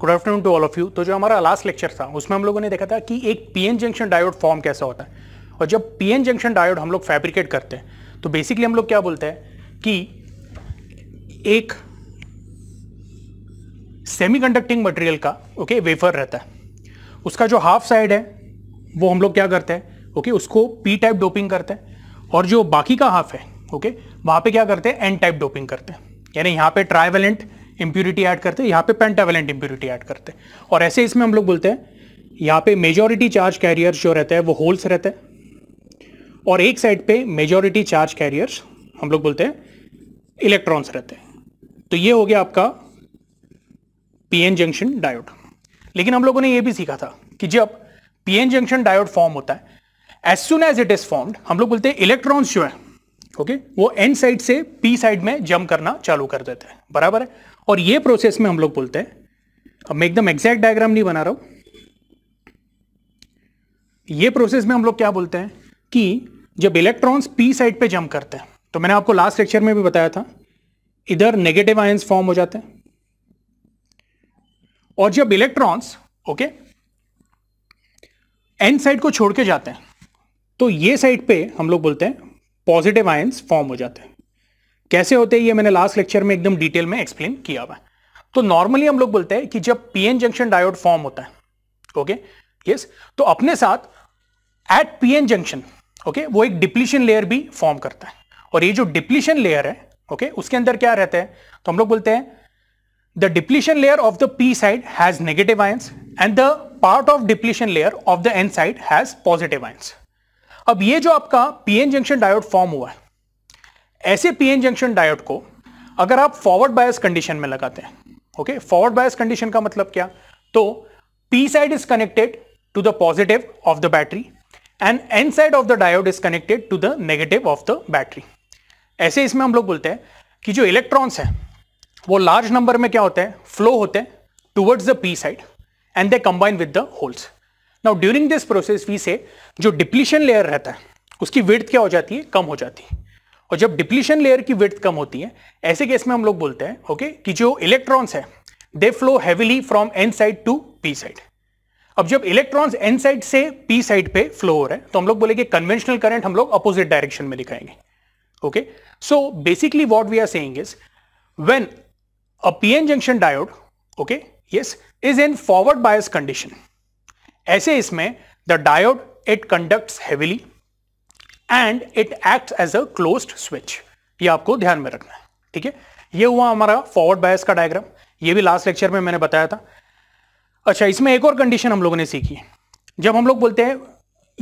Good afternoon to all of you तो जो हमारा लास्ट लेक्चर था उसमें हम लोगों ने देखा था कि एक पीएन जंक्शन डायोड फॉर्म कैसा होता है और जब पीएन जंक्शन डायोड हम लोग फैब्रिकेट करते हैं तो बेसिकली हम लोग क्या बोलते हैं कि एक सेमीकंडक्टिंग मटेरियल का ओके okay, वेफर रहता है उसका जो हाफ साइड है वो हम लोग क्या करते हैं ओके okay, उसको पी टाइप डोपिंग करते हैं और जो बाकी का हाफ है ओके okay, वहाँ पे क्या करते हैं एन टाइप डोपिंग करते हैं यानी यहाँ पे ट्राइवेलेंट इम्प्योरिटी ऐड करते हैं यहाँ पे पेंटावेलेंट इम्प्योरिटी ऐड करते हैं और ऐसे इसमें हम लोग बोलते हैं यहाँ पे मेजॉरिटी चार्ज कैरियर्स जो रहते हैं वो होल्स रहते हैं और एक साइड पे मेजॉरिटी चार्ज कैरियर्स हम लोग बोलते हैं इलेक्ट्रॉन्स रहते हैं तो ये हो गया आपका पी जंक्शन डायोड लेकिन हम लोगों ने ये भी सीखा था कि जब पी जंक्शन डायोड फॉर्म होता है as soon as it is formed हम लोग बोलते हैं इलेक्ट्रॉन्स जो है ओके okay? वो एन साइड से पी साइड में जम करना चालू कर देते हैं बराबर है और ये प्रोसेस में हम लोग बोलते हैं अब मैं एकदम एग्जैक्ट डायग्राम नहीं बना रहा हूं ये प्रोसेस में हम लोग क्या बोलते हैं कि जब इलेक्ट्रॉन्स पी साइड पे जंप करते हैं तो मैंने आपको लास्ट लेक्चर में भी बताया था इधर नेगेटिव आयंस फॉर्म हो जाते हैं और जब इलेक्ट्रॉन्स ओके एन साइड को छोड़ के जाते हैं तो ये साइड पे हम लोग बोलते हैं पॉजिटिव आयंस फॉर्म हो जाते हैं कैसे होते हैं ये मैंने लास्ट लेक्चर में एकदम डिटेल में एक्सप्लेन किया हुआ है तो नॉर्मली हम लोग बोलते हैं कि जब पीएन जंक्शन डायोड फॉर्म होता है ओके okay? Yes yes? तो अपने साथ एट पीएन जंक्शन ओके वो एक डिप्लीशन लेयर भी फॉर्म करता है और ये जो डिप्लीशन लेयर है ओके okay? उसके अंदर क्या रहता है तो हम लोग बोलते हैं the depletion layer of the P side has negative ions and the part of depletion layer of the N side has positive ions अब ये जो आपका पीएन जंक्शन डायोड फॉर्म हुआ है ऐसे पीएन जंक्शन डायोड को अगर आप फॉरवर्ड बायस कंडीशन में लगाते हैं ओके फॉरवर्ड बायस कंडीशन का मतलब क्या तो P side is connected to the positive of the battery and N side of the diode is connected to the negative of the battery ऐसे इसमें हम लोग बोलते हैं कि जो इलेक्ट्रॉन्स हैं वो लार्ज नंबर में क्या होते हैं फ्लो होते हैं towards the P side and they combine with the holes now during this process we say जो डिप्लीशन लेयर रहता है उसकी विर्थ क्या हो जाती है कम हो जाती है और जब डिप्लीशन लेयर की विथ कम होती है ऐसे केस में हम लोग बोलते हैं ओके okay, कि जो इलेक्ट्रॉन्स है they flow heavily from N side to P side अब जब इलेक्ट्रॉन्स एन साइड से पी साइड पे फ्लो हो रहे हैं तो हम लोग बोलेंगे कन्वेंशनल करंट हम लोग अपोजिट डायरेक्शन में दिखाएंगे okay so basically what we are saying is when a N junction diode okay yes is in forward bias condition ऐसे इसमें the diode it conducts heavily and it act as a closed switch ये आपको ध्यान में रखना है ठीक है ये हुआ हमारा फॉरवर्ड बायस का डायग्राम ये भी लास्ट लेक्चर में मैंने बताया था अच्छा इसमें एक और कंडीशन हम लोगों ने सीखी है जब हम लोग बोलते हैं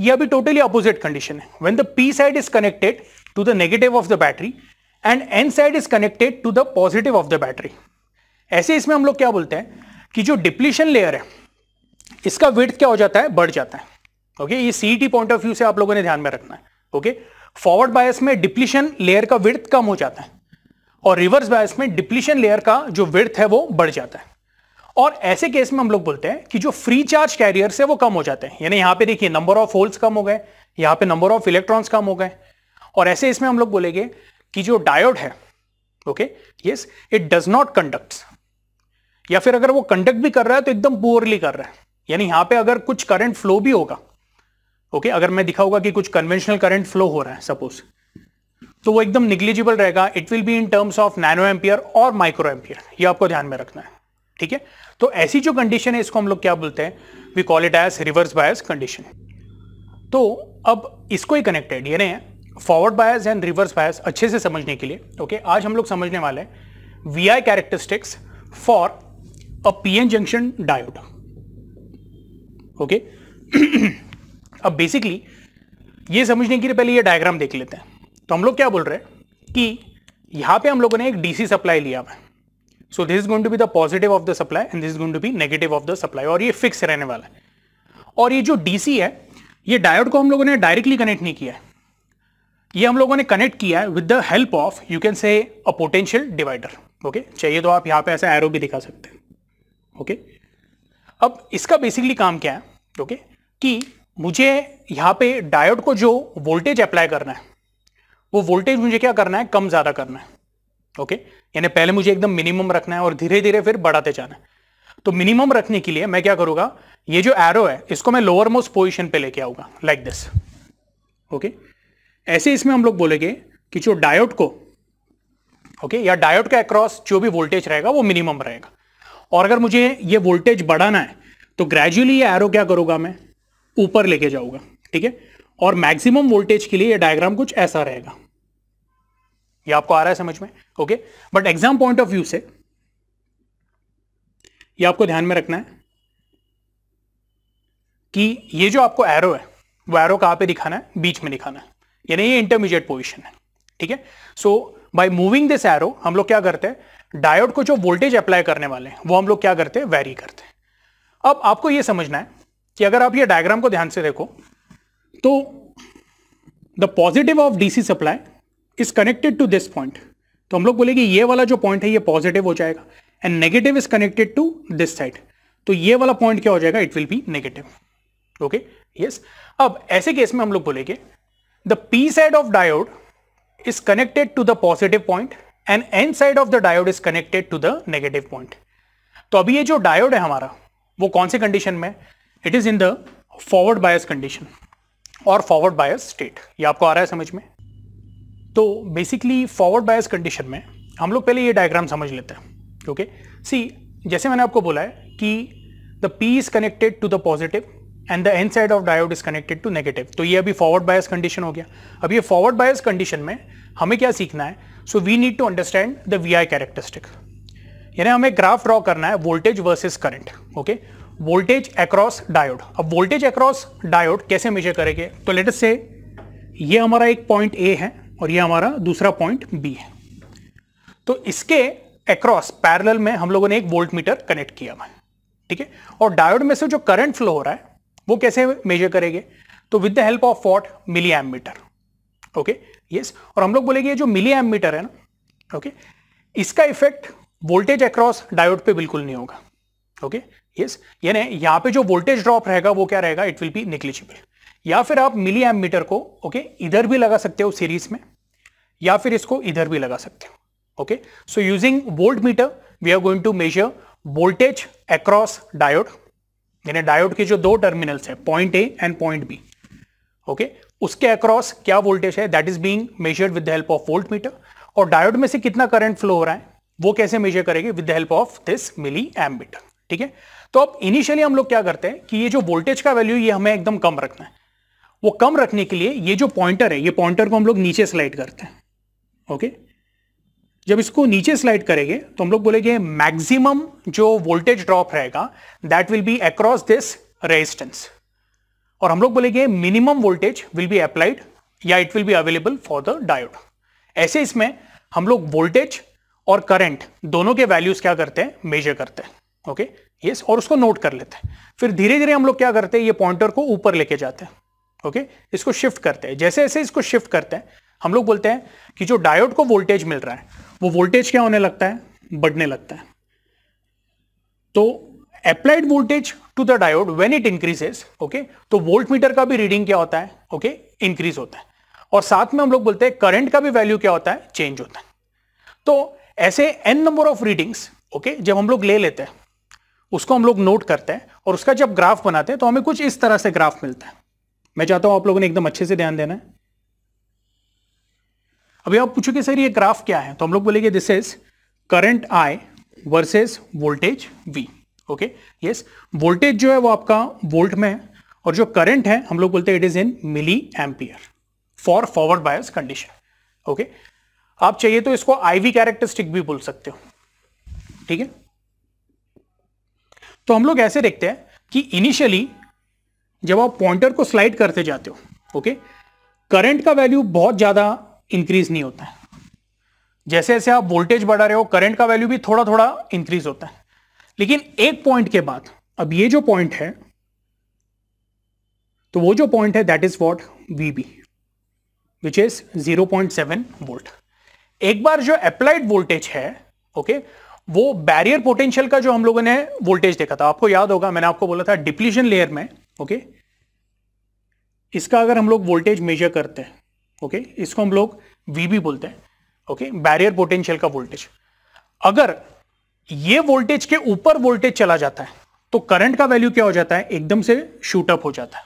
ये अभी टोटली अपोजिट कंडीशन है when the P side is connected to the negative of the battery and N side is connected to the positive of the battery ऐसे इसमें हम लोग क्या बोलते हैं कि जो डिप्लीशन लेयर है इसका वेट क्या हो जाता है बढ़ जाता है ओके ये सी पॉइंट ऑफ व्यू से आप लोगों ने ध्यान में रखना है ओके फॉरवर्ड बायस में डिप्लीशन लेयर का विर्थ कम हो जाता है और रिवर्स बायस में डिप्लीशन लेयर का जो विर्थ है वो बढ़ जाता है और ऐसे केस में हम लोग बोलते हैं कि जो फ्री चार्ज कैरियर है वो कम हो जाते हैं यानी यहां पे देखिए नंबर ऑफ होल्स कम हो गए यहां पे नंबर ऑफ इलेक्ट्रॉन्स कम हो गए और ऐसे इसमें हम लोग बोलेंगे कि जो डायोड है okay yes it does not conduct या फिर अगर वो कंडक्ट भी कर रहा है तो एकदम पुअरली कर रहा है यानी यहां पे अगर कुछ करंट फ्लो भी होगा ओके अगर मैं दिखा होगा कि कुछ कन्वेंशनल करंट फ्लो हो रहा है सपोज तो वो एकदम निग्लिजिबल रहेगा it will be in terms of nano ampere और माइक्रो एम्पियर ये आपको ध्यान में रखना है ठीक है तो ऐसी जो कंडीशन है इसको हम लोग क्या बोलते हैं we call it as reverse bias condition तो अब इसको ही कनेक्टेड यानी forward bias and reverse bias अच्छे से समझने के लिए ओके आज हम लोग समझने वाले हैं V I characteristics for a P N junction diode okay अब बेसिकली ये समझने के लिए पहले ये डायग्राम देख लेते हैं तो हम लोग क्या बोल रहे हैं कि यहाँ पे हम लोगों ने एक डीसी सप्लाई लिया हुआ है so this is going to be the positive of the supply and this is going to be negative of the supply और ये फिक्स रहने वाला है और ये जो डीसी है ये डायोड को हम लोगों ने डायरेक्टली कनेक्ट नहीं किया है ये हम लोगों ने कनेक्ट किया है with the help of you can say a potential divider okay चाहिए तो आप यहाँ पे ऐसा एरो भी दिखा सकते हैं ओके okay? अब इसका बेसिकली काम क्या है ओके okay? कि मुझे यहाँ पे डायोड को जो वोल्टेज अप्लाई करना है वो वोल्टेज मुझे क्या करना है कम ज़्यादा करना है ओके यानी पहले मुझे एकदम मिनिमम रखना है और धीरे धीरे फिर बढ़ाते जाना है तो मिनिमम रखने के लिए मैं क्या करूँगा ये जो एरो है इसको मैं लोअर मोस्ट पोजिशन पर लेके आऊँगा लाइक दिस ओके ऐसे इसमें हम लोग बोलेंगे कि जो डायोड को ओके या डायोड का अक्रॉस जो भी वोल्टेज रहेगा वो मिनिमम रहेगा और अगर मुझे ये वोल्टेज बढ़ाना है तो ग्रेजुअली ये एरो क्या करूँगा मैं ऊपर लेके जाऊंगा ठीक है और मैक्सिमम वोल्टेज के लिए ये डायग्राम कुछ ऐसा रहेगा ये आपको आ रहा है समझ में okay but exam point of view से ये आपको ध्यान में रखना है कि ये जो आपको एरो है वो एरो कहां पे दिखाना है बीच में दिखाना है यानी ये इंटरमीडिएट पोजिशन है ठीक है so by moving this arrow हम लोग क्या करते हैं डायोड को जो वोल्टेज अप्लाई करने वाले हैं वो हम लोग क्या करते हैं वेरी करते हैं अब आपको ये समझना है कि अगर आप ये डायग्राम को ध्यान से देखो तो the positive of DC supply is connected to this point तो हम लोग बोले कि ये वाला जो पॉइंट है ये पॉजिटिव हो जाएगा and negative is connected to this side तो ये वाला पॉइंट क्या हो जाएगा it will be negative okay yes अब ऐसे केस में हम लोग बोलेंगे the P side of diode is connected to the positive point and N side of the diode is connected to the negative point तो अभी ये जो डायोड है हमारा वो कौन से कंडीशन में it is in the forward bias condition और फॉरवर्ड बायस स्टेट ये आपको आ रहा है समझ में तो बेसिकली फॉरवर्ड बायस कंडीशन में हम लोग पहले ये डायग्राम समझ लेते हैं ओके सी जैसे मैंने आपको बोला है कि the P is connected to the positive and the N side of diode is connected to negative तो ये अभी फॉरवर्ड बायस कंडीशन हो गया अब ये फॉरवर्ड बायस कंडीशन में हमें क्या सीखना है so we need to understand the V I characteristic यानी हमें ग्राफ ड्रॉ करना है voltage versus current okay voltage across diode अब वोल्टेज अक्रॉस डायोड कैसे मेजर करेंगे तो लेट से ये हमारा एक पॉइंट ए है और ये हमारा दूसरा पॉइंट बी है तो इसके अक्रॉस पैरेलल में हम लोगों ने एक वोल्ट मीटर कनेक्ट किया हुआ है ठीक है और डायोड में से जो करंट फ्लो हो रहा है वो कैसे मेजर करेंगे तो with the help of what milli meter okay yes और हम लोग बोलेंगे जो मिली मीटर है ना ओके okay, इसका इफेक्ट वोल्टेज अक्रॉस डायोड पे बिल्कुल नहीं होगा ओके okay? यस यानी यहां पे जो वोल्टेज ड्रॉप रहेगा वो क्या रहेगा इट विल बी निग्लिजिबल या फिर आप मिली एम मीटर को ओके okay, इधर भी लगा सकते हो सीरीज में या फिर इसको इधर भी लगा सकते हो okay so using volt meter we are going to measure voltage across diode यानी डायोड के जो दो टर्मिनल्स है point A and point B okay उसके अक्रॉस क्या वोल्टेज है that is being measured with the help of volt meter और diode में से कितना करंट फ्लो हो रहा है वो कैसे मेजर करेगी with the help of this milli M meter ठीक है तो अब इनिशियली हम लोग क्या करते हैं कि ये जो वोल्टेज का वैल्यू ये हमें एकदम कम रखना है वो कम रखने के लिए ये जो पॉइंटर है ये पॉइंटर को हम लोग नीचे स्लाइड करते हैं ओके जब इसको नीचे स्लाइड करेंगे तो हम लोग बोलेंगे मैक्सिमम जो वोल्टेज ड्रॉप रहेगा that will be across this resistance और हम लोग बोलेंगे minimum voltage will be applied या it will be available for the diode ऐसे इसमें हम लोग वोल्टेज और करंट दोनों के वैल्यूज क्या करते हैं मेजर करते हैं ओके okay? यस yes, और उसको नोट कर लेते हैं फिर धीरे धीरे हम लोग क्या करते हैं ये पॉइंटर को ऊपर लेके जाते हैं ओके okay? इसको शिफ्ट करते हैं जैसे जैसे इसको शिफ्ट करते हैं हम लोग बोलते हैं कि जो डायोड को वोल्टेज मिल रहा है वो वोल्टेज क्या होने लगता है बढ़ने लगता है तो applied voltage to the diode when it increases okay तो वोल्ट मीटर का भी रीडिंग क्या होता है ओके okay? इंक्रीज होता है और साथ में हम लोग बोलते हैं करंट का भी वैल्यू क्या होता है चेंज होता है तो ऐसे n number of readings okay जब हम लोग ले लेते हैं उसको हम लोग नोट करते हैं और उसका जब ग्राफ बनाते हैं तो हमें कुछ इस तरह से ग्राफ मिलता है मैं चाहता हूं आप लोगों ने एकदम अच्छे से ध्यान देना है अभी आप पूछोगे सर ये ग्राफ क्या है तो हम लोग बोलेंगे this is current I versus voltage V okay yes voltage जो है वो आपका वोल्ट में है और जो करंट है हम लोग बोलते हैं it is in milli ampere for forward bias condition okay आप चाहिए तो इसको आईवी कैरेक्टरिस्टिक भी बोल सकते हो ठीक है तो हम लोग ऐसे देखते हैं कि इनिशियली जब आप पॉइंटर को स्लाइड करते जाते हो ओके करंट का वैल्यू बहुत ज़्यादा इंक्रीज नहीं होता है जैसे जैसे आप वोल्टेज बढ़ा रहे हो करंट का वैल्यू भी थोड़ा थोड़ा इंक्रीज होता है लेकिन एक पॉइंट के बाद अब ये जो पॉइंट है तो वो जो पॉइंट है that is what V B which is seven volt एक बार जो अप्लाइड वोल्टेज है ओके okay, वो बैरियर पोटेंशियल का जो हम लोगों ने वोल्टेज देखा था आपको याद होगा मैंने आपको बोला था डिप्लीशन लेयर में ओके इसका अगर हम लोग वोल्टेज मेजर करते हैं ओके इसको हम लोग वी बोलते हैं ओके बैरियर पोटेंशियल का वोल्टेज अगर ये वोल्टेज के ऊपर वोल्टेज चला जाता है तो करंट का वैल्यू क्या हो जाता है एकदम से शूट अप हो जाता है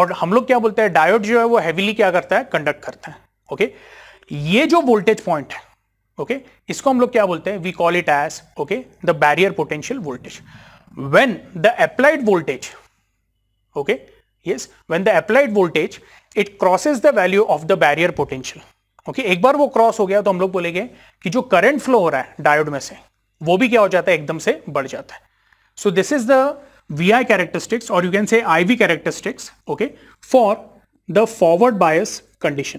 और हम लोग क्या बोलते हैं डायोड जो है वो हैविली क्या करता है कंडक्ट करता है ओके ये जो वोल्टेज पॉइंट है ओके okay? इसको हम लोग क्या बोलते हैं we call it as okay the barrier potential voltage when the applied voltage okay yes when the applied voltage it crosses the value of the barrier potential okay एक बार वो क्रॉस हो गया तो हम लोग बोलेंगे कि जो करंट फ्लो हो रहा है डायोड में से वो भी क्या हो जाता है एकदम से बढ़ जाता है so this is the V I characteristics और you can say I V characteristics okay for the forward bias condition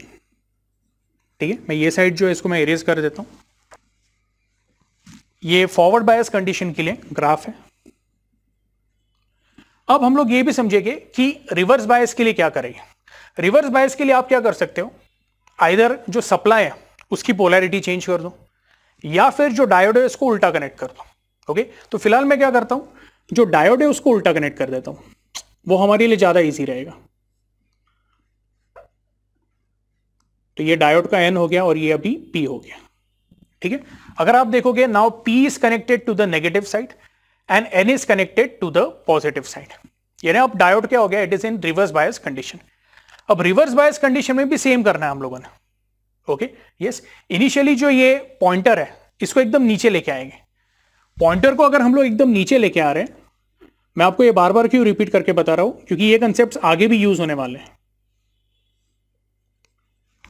ठीक है मैं ये साइड जो है इसको मैं इरेज कर देता हूँ ये फॉरवर्ड बायस कंडीशन के लिए ग्राफ है अब हम लोग ये भी समझेंगे कि रिवर्स बायस के लिए क्या करेंगे रिवर्स बायस के लिए आप क्या कर सकते हो आइधर जो सप्लाई है उसकी पोलैरिटी चेंज कर दो या फिर जो डायोड है उसको उल्टा कनेक्ट कर दो ओके तो फिलहाल मैं क्या करता हूँ जो डायोड है उसको उल्टा कनेक्ट कर देता हूँ वो हमारे लिए ज़्यादा ईजी रहेगा तो ये डायोड का एन हो गया और ये अभी पी हो गया ठीक है अगर आप देखोगे now P is connected to the negative side and N is connected to the positive side यानी अब डायोड क्या हो गया it is in reverse bias condition अब रिवर्स बायस कंडीशन में भी सेम करना है हम लोगों ने ओके यस इनिशियली जो ये पॉइंटर है इसको एकदम नीचे लेके आएंगे पॉइंटर को अगर हम लोग एकदम नीचे लेके आ रहे हैं मैं आपको ये बार बार क्यों रिपीट करके बता रहा हूं क्योंकि ये कंसेप्ट आगे भी यूज होने वाले हैं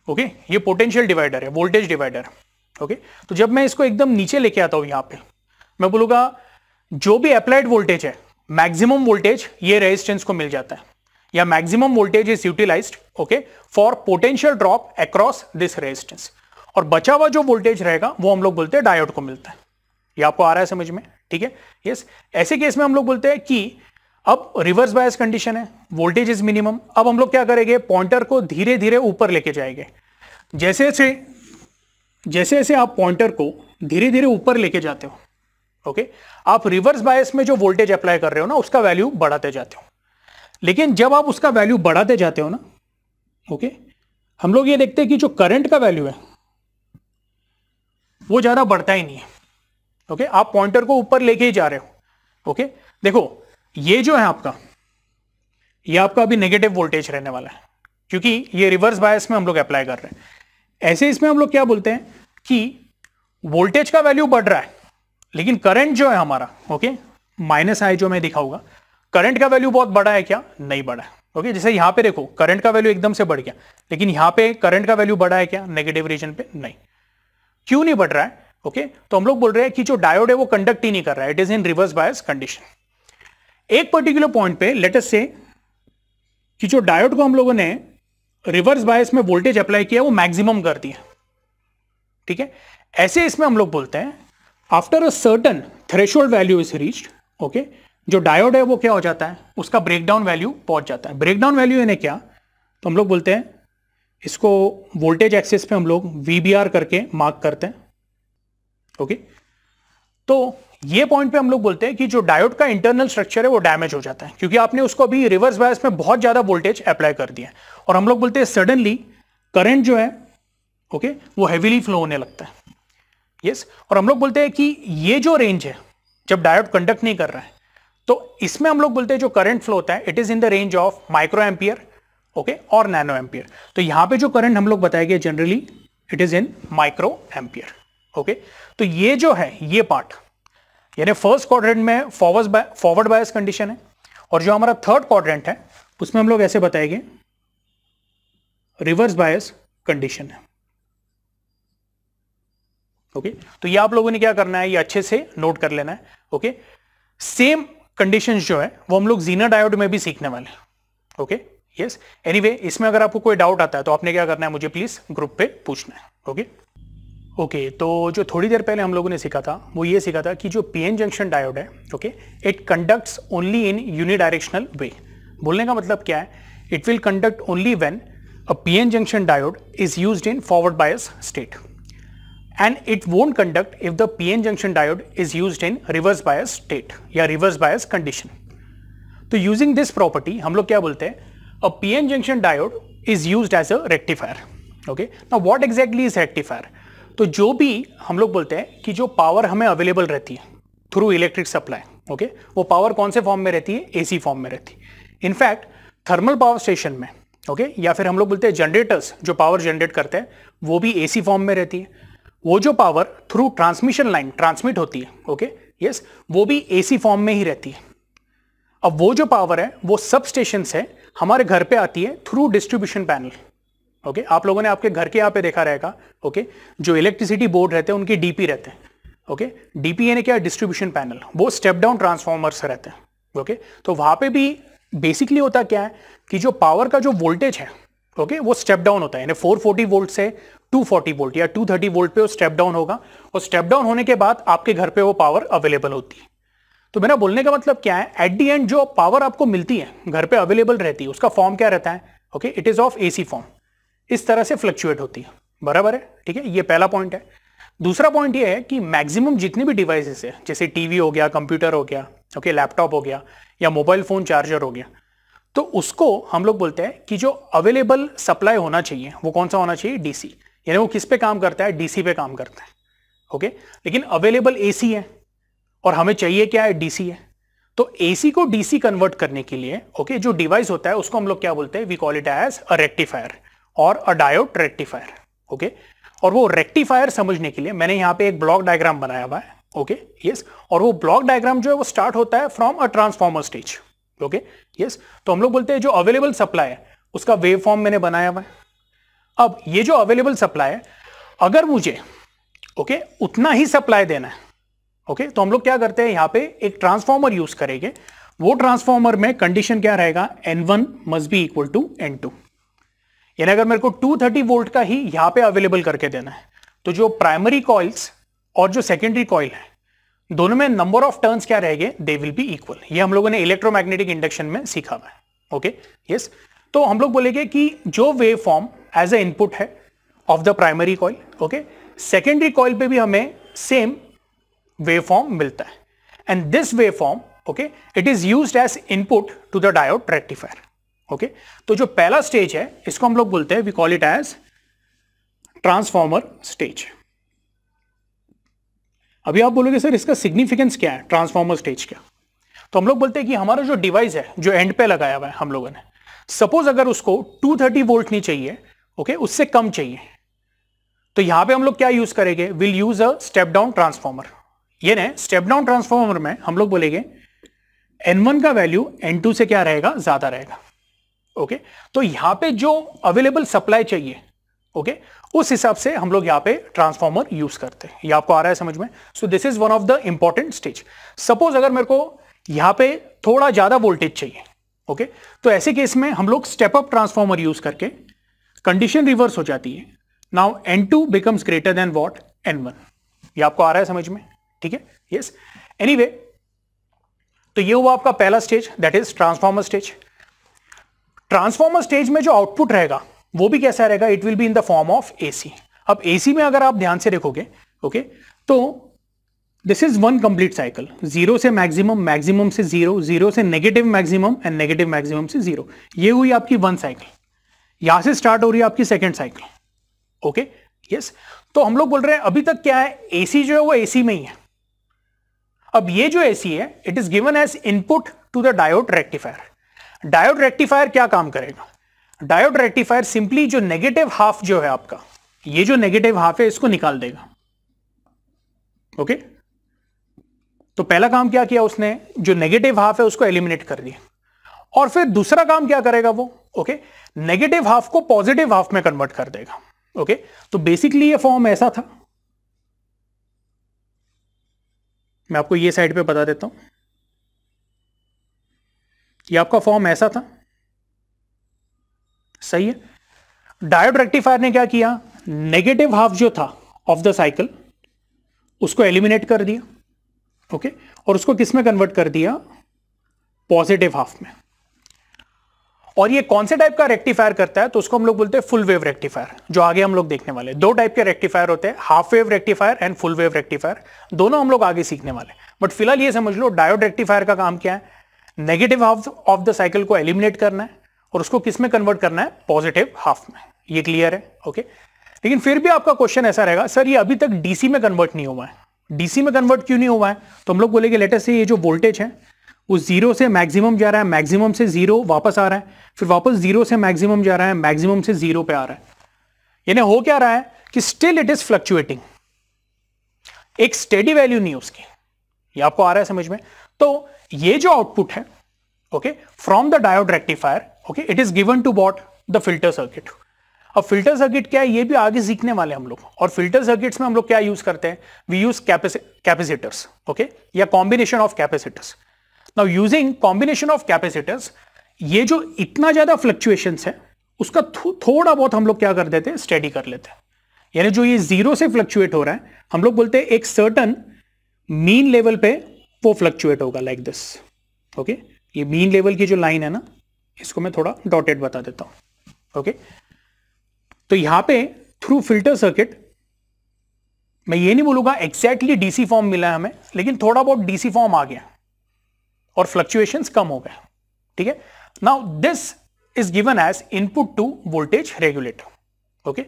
ओके ये पोटेंशियल डिवाइडर है वोल्टेज डिवाइडर ओके तो जब मैं इसको एकदम नीचे लेके आता हूं यहां पे मैं बोलूंगा जो भी अप्लाइड वोल्टेज है मैक्सिमम वोल्टेज ये रेजिस्टेंस को मिल जाता है या maximum voltage is utilize okay for potential drop across this resistance और बचा हुआ जो वोल्टेज रहेगा वो हम लोग बोलते हैं डायोड को मिलता है ये आपको आ रहा है समझ में ठीक है यस ऐसे केस में हम लोग बोलते हैं कि अब रिवर्स बायस कंडीशन है वोल्टेज इज मिनिमम अब हम लोग क्या करेंगे पॉइंटर को धीरे धीरे ऊपर लेके जाएंगे जैसे जैसे जैसे जैसे आप पॉइंटर को धीरे धीरे ऊपर लेके जाते हो ओके आप रिवर्स बायस में जो वोल्टेज अप्लाई कर रहे हो ना उसका वैल्यू बढ़ाते जाते हो लेकिन जब आप उसका वैल्यू बढ़ाते जाते हो ना ओके हम लोग ये देखते हैं कि जो करंट का वैल्यू है वो ज़्यादा बढ़ता ही नहीं है ओके आप पॉइंटर को ऊपर लेके ही जा रहे हो ओके देखो ये जो है आपका ये आपका अभी नेगेटिव वोल्टेज रहने वाला है क्योंकि ये रिवर्स बायस में हम लोग अप्लाई कर रहे हैं ऐसे इसमें हम लोग क्या बोलते हैं कि वोल्टेज का वैल्यू बढ़ रहा है लेकिन करंट जो है हमारा ओके माइनस आई जो मैं दिखाऊंगा करंट का वैल्यू बहुत बड़ा है क्या नहीं बड़ा है ओके जैसे यहां पे देखो करंट का वैल्यू एकदम से बढ़ गया लेकिन यहां पे करंट का वैल्यू बढ़ा है क्या नेगेटिव रीजन पे नहीं क्यों नहीं बढ़ रहा है ओके तो हम लोग बोल रहे हैं कि जो डायोड है वो कंडक्ट ही नहीं कर रहा है it is in reverse bias condition एक पर्टिकुलर पॉइंट पे लेटेस्ट से कि जो डायोड को हम लोगों ने रिवर्स बायस में वोल्टेज अप्लाई किया वो मैक्सिमम कर दिया ठीक है ऐसे इसमें हम लोग बोलते हैं after a certain threshold value is reach okay जो डायोड है वो क्या हो जाता है उसका ब्रेकडाउन वैल्यू पहुंच जाता है ब्रेकडाउन वैल्यू इन्हें क्या तो हम लोग बोलते हैं इसको वोल्टेज एक्सेस पे हम लोग वी करके मार्क करते हैं ओके तो ये पॉइंट पे हम लोग बोलते हैं कि जो डायोड का इंटरनल स्ट्रक्चर है वो डैमेज हो जाता है क्योंकि आपने उसको अभी रिवर्स बायस में बहुत ज़्यादा वोल्टेज अप्लाई कर दिया और हम लोग बोलते हैं सडनली करंट जो है ओके okay, वो हैविली फ्लो होने लगता है यस yes? और हम लोग बोलते हैं कि ये जो रेंज है जब डायोड कंडक्ट नहीं कर रहा है तो इसमें हम लोग बोलते हैं जो करंट फ्लो होता है it is in the range of micro ampere okay और नैनो एम्पियर तो यहां पे जो करंट हम लोग बताए गए generally it is in micro ampere okay तो ये जो है ये पार्ट यानी फर्स्ट क्वाड्रेंट में forward by forward bias condition है और जो हमारा थर्ड क्वाड्रेंट है उसमें हम लोग ऐसे बताएंगे रिवर्स बायस कंडीशन है ओके okay? तो ये आप लोगों ने क्या करना है ये अच्छे से नोट कर लेना है ओके सेम कंडीशन जो है वो हम लोग जीना डायोड में भी सीखने वाले हैं ओके यस एनी इसमें अगर आपको कोई डाउट आता है तो आपने क्या करना है मुझे प्लीज ग्रुप पे पूछना है ओके okay? ओके okay, तो जो थोड़ी देर पहले हम लोगों ने सीखा था वो ये सीखा था कि जो पीएन जंक्शन डायोड है okay it conducts only in unidirectional way बोलने का मतलब क्या है it will conduct only when a PN junction diode is used in forward bias state and it won't conduct if the PN junction diode is use in reverse bias state या reverse bias condition तो using this property हम लोग क्या बोलते हैं a PN junction diode is use as a rectifier okay ना what exactly is rectifier तो जो भी हम लोग बोलते हैं कि जो पावर हमें अवेलेबल रहती है थ्रू इलेक्ट्रिक सप्लाई ओके वो पावर कौन से फॉर्म में रहती है एसी फॉर्म में रहती है इनफैक्ट थर्मल पावर स्टेशन में ओके okay? या फिर हम लोग बोलते हैं जनरेटर्स जो पावर जनरेट करते हैं वो भी एसी फॉर्म में रहती है वो जो power through transmission line transmit होती है ओके okay? यस yes, वो भी एसी फॉर्म में ही रहती है अब वो जो पावर है वो सब स्टेशन है हमारे घर पे आती है थ्रू डिस्ट्रीब्यूशन पैनल ओके आप लोगों ने आपके घर के यहाँ पे देखा रहेगा ओके जो इलेक्ट्रिसिटी बोर्ड रहते हैं उनके डीपी रहते हैं ओके डीपी यानी क्या डिस्ट्रीब्यूशन पैनल वो स्टेप डाउन ट्रांसफॉर्मर्स रहते हैं ओके तो वहाँ पे भी बेसिकली होता क्या है कि जो पावर का जो वोल्टेज है ओके वो स्टेप डाउन होता है यानी फोर्टी वोल्ट से टू फोर्टी वोल्ट या टू थर्टी वोल्ट पे वो स्टेप डाउन होगा और स्टेप डाउन होने के बाद आपके घर पे वो पावर अवेलेबल होती है तो मेरा बोलने का मतलब क्या है एट दी एंड जो पावर आपको मिलती है घर पे अवेलेबल रहती है उसका फॉर्म क्या रहता है okay it is of AC form इस तरह से फ्लक्चुएट होती है बराबर है ठीक है ये पहला पॉइंट है दूसरा पॉइंट ये है कि मैक्सिमम जितनी भी डिवाइसेस है जैसे टीवी हो गया कंप्यूटर हो गया ओके लैपटॉप हो गया या मोबाइल फ़ोन चार्जर हो गया तो उसको हम लोग बोलते हैं कि जो अवेलेबल सप्लाई होना चाहिए वो कौन सा होना चाहिए डीसी यानी वो किस पे काम करता है डीसी पे काम करता है ओके लेकिन अवेलेबल एसी है और हमें चाहिए क्या है डीसी है तो एसी को डीसी कन्वर्ट करने के लिए ओके जो डिवाइस होता है उसको हम लोग क्या बोलते हैं we call it as a rectifier और अ डायोड रेक्टिफायर ओके और वो रेक्टिफायर समझने के लिए मैंने यहां पे एक ब्लॉक डायग्राम बनाया हुआ है ओके यस और वो ब्लॉक डायग्राम जो है वो स्टार्ट होता है from a transformer stage okay yes तो हम लोग बोलते हैं जो अवेलेबल सप्लाई है उसका वेव फॉर्म मैंने बनाया हुआ है अब ये जो अवेलेबल सप्लाई है अगर मुझे ओके okay, उतना ही सप्लाई देना है ओके okay, तो हम लोग क्या करते हैं यहां पे एक ट्रांसफॉर्मर यूज करेंगे वो ट्रांसफॉर्मर में कंडीशन क्या रहेगा N one must be equal to N two यानी अगर मेरे को 230 वोल्ट का ही यहां पे अवेलेबल करके देना है तो जो प्राइमरी कॉइल्स और जो सेकेंडरी कॉइल है दोनों में नंबर ऑफ टर्न्स क्या रहेंगे दे विल बी इक्वल ये हम लोगों ने इलेक्ट्रोमैग्नेटिक इंडक्शन में सीखा हुआ है ओके यस तो हम लोग बोलेंगे कि जो wave form as a input है of the primary coil okay secondary coil पे भी हमें सेम वेव फॉर्म मिलता है and this wave form okay it is use as input to the diode rectifier okay तो जो पहला स्टेज है इसको हम लोग बोलते हैं we call it as transformer stage अभी आप बोलोगे सर इसका सिग्निफिकेंस क्या है ट्रांसफॉर्मर स्टेज क्या तो हम लोग बोलते हैं कि हमारा जो डिवाइस है जो एंड पे लगाया हुआ है हम लोगों ने सपोज अगर उसको 230 वोल्ट नहीं चाहिए ओके okay, उससे कम चाहिए तो यहां पे हम लोग क्या यूज करेंगे will use a step down transformer ये ना स्टेप डाउन ट्रांसफॉर्मर में हम लोग बोलेंगे एन का वैल्यू एन से क्या रहेगा ज्यादा रहेगा ओके तो यहां पे जो अवेलेबल सप्लाई चाहिए ओके उस हिसाब से हम लोग यहां पे ट्रांसफॉर्मर यूज करते हैं ये आपको आ रहा है समझ में so this is one of the important stage suppose अगर मेरे को यहां पे थोड़ा ज्यादा वोल्टेज चाहिए ओके okay? तो ऐसे केस में हम लोग स्टेप अप ट्रांसफॉर्मर यूज करके कंडीशन रिवर्स हो जाती है now N two becomes greater than what N one ये आपको आ रहा है समझ में ठीक है यस एनी तो ये हुआ आपका पहला stage that is transformer stage transformer stage में जो आउटपुट रहेगा वो भी कैसा रहेगा it will be in the form of AC अब एसी में अगर आप ध्यान से देखोगे ओके तो this is one complete cycle zero से मैक्सिमम मैक्सिमम से जीरो जीरो से negative maximum and negative maximum से जीरो ये हुई आपकी वन साइकिल यहां से स्टार्ट हो रही है आपकी सेकेंड साइकिल ओके यस तो हम लोग बोल रहे हैं अभी तक क्या है एसी जो है वो एसी में ही है अब ये जो एसी है it is given as input to the diode rectifier diode rectifier क्या काम करेगा डायोड रेक्टिफायर सिंपली जो नेगेटिव हाफ जो है आपका ये जो नेगेटिव हाफ है इसको निकाल देगा ओके तो पहला काम क्या किया उसने जो नेगेटिव हाफ है उसको एलिमिनेट कर दिया और फिर दूसरा काम क्या करेगा वो ओके नेगेटिव हाफ को पॉजिटिव हाफ में कन्वर्ट कर देगा ओके तो बेसिकली ये फॉर्म ऐसा था मैं आपको ये साइड पे बता देता हूं ये आपका फॉर्म ऐसा था सही है डायोड रेक्टिफायर ने क्या किया नेगेटिव हाफ जो था ऑफ द साइकिल उसको एलिमिनेट कर दिया ओके okay? और उसको किस में कन्वर्ट कर दिया पॉजिटिव हाफ में और ये कौन से टाइप का रेक्टिफायर करता है तो उसको हम लोग बोलते हैं फुल वेव रेक्टिफायर जो आगे हम लोग देखने वाले दो टाइप के रेक्टिफायर होते हैं half wave rectifier and full wave rectifier दोनों हम लोग आगे सीखने वाले बट फिलहाल ये समझ लो डायोड रेक्टिफायर का काम क्या है negative half of the cycle को एलिमिनेट करना है और उसको किस में कन्वर्ट करना है पॉजिटिव हाफ में ये क्लियर है ओके लेकिन फिर भी आपका क्वेश्चन ऐसा रहेगा सर ये अभी तक डीसी में कन्वर्ट नहीं हुआ है डीसी में कन्वर्ट क्यों नहीं हुआ है तो हम लोग बोलेंगे लेटेस्ट से ये जो वोल्टेज है वो जीरो से मैक्सिमम जा रहा है मैक्सिमम से जीरो वापस आ रहा है फिर वापस जीरो से मैक्सिमम जा रहा है मैक्सिमम से जीरो पे आ रहा है यानी हो क्या रहा है कि स्टिल इट इज फ्लक्चुएटिंग एक स्टेडी वैल्यू नहीं उसकी ये आपको आ रहा है समझ में तो ये जो आउटपुट है okay from the diode rectifier okay it is given to both the filter circuit अब फिल्टर सर्किट क्या है ये भी आगे सीखने वाले हम लोग और फिल्टर सर्किट्स में हम लोग क्या यूज करते हैं वी यूज कैपेसिटर्स ओके या combination of capacitors now using combination of capacitors ये जो इतना ज्यादा फ्लक्चुएशन है उसका थो, थोड़ा बहुत हम लोग क्या कर देते हैं स्टडी कर लेते हैं यानी जो ये जीरो से फ्लक्चुएट हो रहा है हम लोग बोलते हैं एक सर्टन मीन लेवल पे वो फ्लक्चुएट होगा लाइक दिस ओके ये मीन लेवल की जो लाइन है ना इसको मैं थोड़ा डॉटेड बता देता हूं ओके तो यहां पे थ्रू फिल्टर सर्किट मैं ये नहीं बोलूंगा एक्जैक्टली डीसी फॉर्म मिला है हमें लेकिन थोड़ा बहुत डीसी फॉर्म आ गया और फ्लक्चुएशंस कम हो गए ठीक है now this is given as input to voltage regulator okay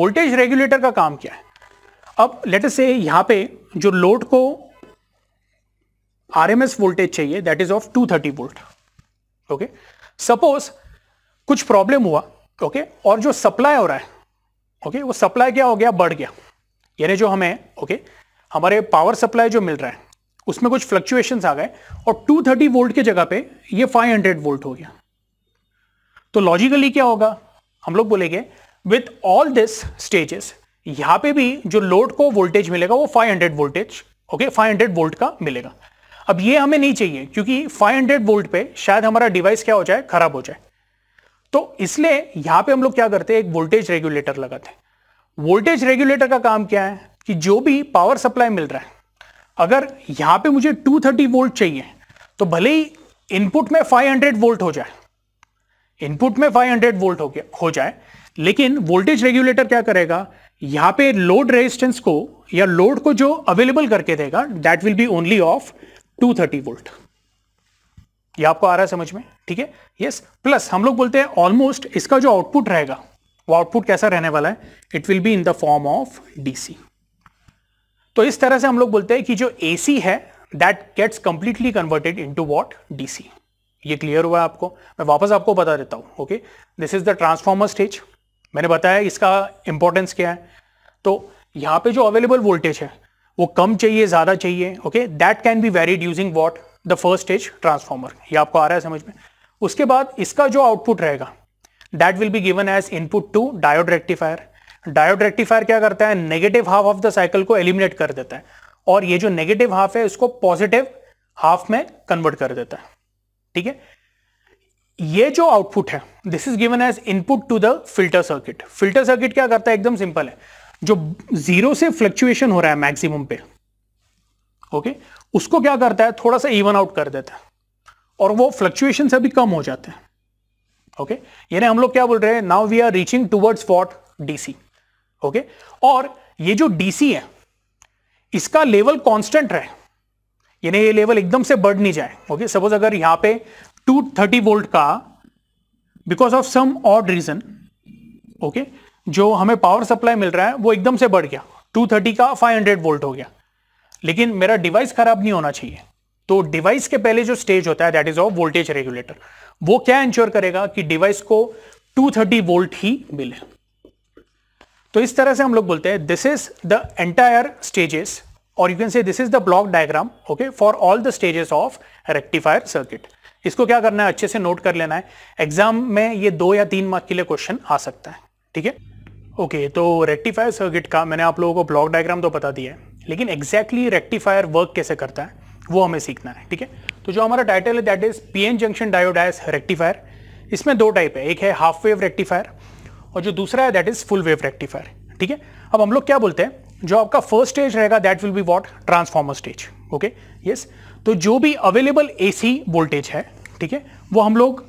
voltage regulator का काम क्या है अब लेट से यहां पे जो लोड को आरएमएस वोल्टेज चाहिए that is of 230 volt okay suppose कुछ प्रॉब्लम हुआ ओके okay? और जो सप्लाई हो रहा है ओके okay? वो सप्लाई क्या हो गया बढ़ गया यानी जो हमें ओके okay? हमारे पावर सप्लाई जो मिल रहा है उसमें कुछ फ्लक्चुएशंस आ गए और 230 वोल्ट की जगह पे ये 500 वोल्ट हो गया तो लॉजिकली क्या होगा हम लोग बोलेंगे विथ ऑल दिस स्टेजेस यहां पे भी जो लोड को वोल्टेज मिलेगा वो 500 वोल्टेज ओके 500 वोल्ट का मिलेगा अब ये हमें नहीं चाहिए क्योंकि 500 वोल्ट पे शायद हमारा डिवाइस क्या हो जाए खराब हो जाए तो इसलिए यहां पे हम लोग क्या करते हैं एक वोल्टेज रेगुलेटर लगाते हैं वोल्टेज रेगुलेटर का काम क्या है कि जो भी पावर सप्लाई मिल रहा है अगर यहां पे मुझे 230 वोल्ट चाहिए तो भले ही इनपुट में 500 वोल्ट हो जाए इनपुट में 500 वोल्ट हो गया हो जाए लेकिन वोल्टेज रेगुलेटर क्या करेगा यहां पे लोड रेजिस्टेंस को या लोड को जो अवेलेबल करके देगा that will be only of two thirty volt ये आपको आ रहा है समझ में ठीक है यस प्लस हम लोग बोलते हैं ऑलमोस्ट इसका जो आउटपुट रहेगा वो आउटपुट कैसा रहने वाला है it will be in the form of DC तो इस तरह से हम लोग बोलते हैं कि जो एसी है that gets completely converted in what D DC ये क्लियर हुआ है आपको मैं वापस आपको बता देता हूं okay this is the transformer stage मैंने बताया इसका इंपॉर्टेंस क्या है तो यहां पे जो अवेलेबल वोल्टेज है वो कम चाहिए ज़्यादा चाहिए okay that can be varied using what the first stage transformer ये आपको आ रहा है समझ में उसके बाद इसका जो आउटपुट रहेगा that will be given as input to diode rectifier diode rectifier क्या करता है negative half of the cycle को एलिमिनेट कर देता है और ये जो नेगेटिव हाफ है उसको पॉजिटिव हाफ में कन्वर्ट कर देता है ठीक है ये जो आउटपुट है this is given as input to the filter circuit filter circuit क्या करता है एकदम सिंपल है जो जीरो से फ्लक्चुएशन हो रहा है मैक्सिमम पे ओके okay? उसको क्या करता है थोड़ा सा इवन आउट कर देता है और वो फ्लक्चुएशन से भी कम हो जाते हैं ओके okay? यानी हम लोग क्या बोल रहे हैं now we are reaching towards what DC okay और ये जो डीसी है इसका लेवल कांस्टेंट रहे यानी ये लेवल एकदम से बढ़ नहीं जाए ओके okay? सपोज अगर यहां पे 230 वोल्ट का because of some odd reason okay जो हमें पावर सप्लाई मिल रहा है वो एकदम से बढ़ गया 230 का 500 वोल्ट हो गया लेकिन मेरा डिवाइस खराब नहीं होना चाहिए तो डिवाइस के पहले जो स्टेज होता है that is of voltage regulator वो क्या इंश्योर करेगा कि डिवाइस को 230 वोल्ट ही मिले तो इस तरह से हम लोग बोलते हैं this is the entire stages और you can say this is the block diagram okay for all the stages of rectifier circuit इसको क्या करना है अच्छे से नोट कर लेना है एग्जाम में ये दो या तीन मार्क के लिए क्वेश्चन आ सकता है ठीक है ओके okay, तो रेक्टिफायर सर्किट का मैंने आप लोगों को ब्लॉक डायग्राम तो पता दिया है लेकिन एग्जैक्टली रेक्टिफायर वर्क कैसे करता है वो हमें सीखना है ठीक है तो जो हमारा टाइटल है that is P N junction diode as rectifier rectifier इसमें दो टाइप है एक है हाफ वेव रेक्टिफायर और जो दूसरा है that is full wave rectifier ठीक है अब हम लोग क्या बोलते हैं जो आपका फर्स्ट स्टेज रहेगा that will be what transformer stage okay yes तो जो भी अवेलेबल एसी वोल्टेज है ठीक है वो हम लोग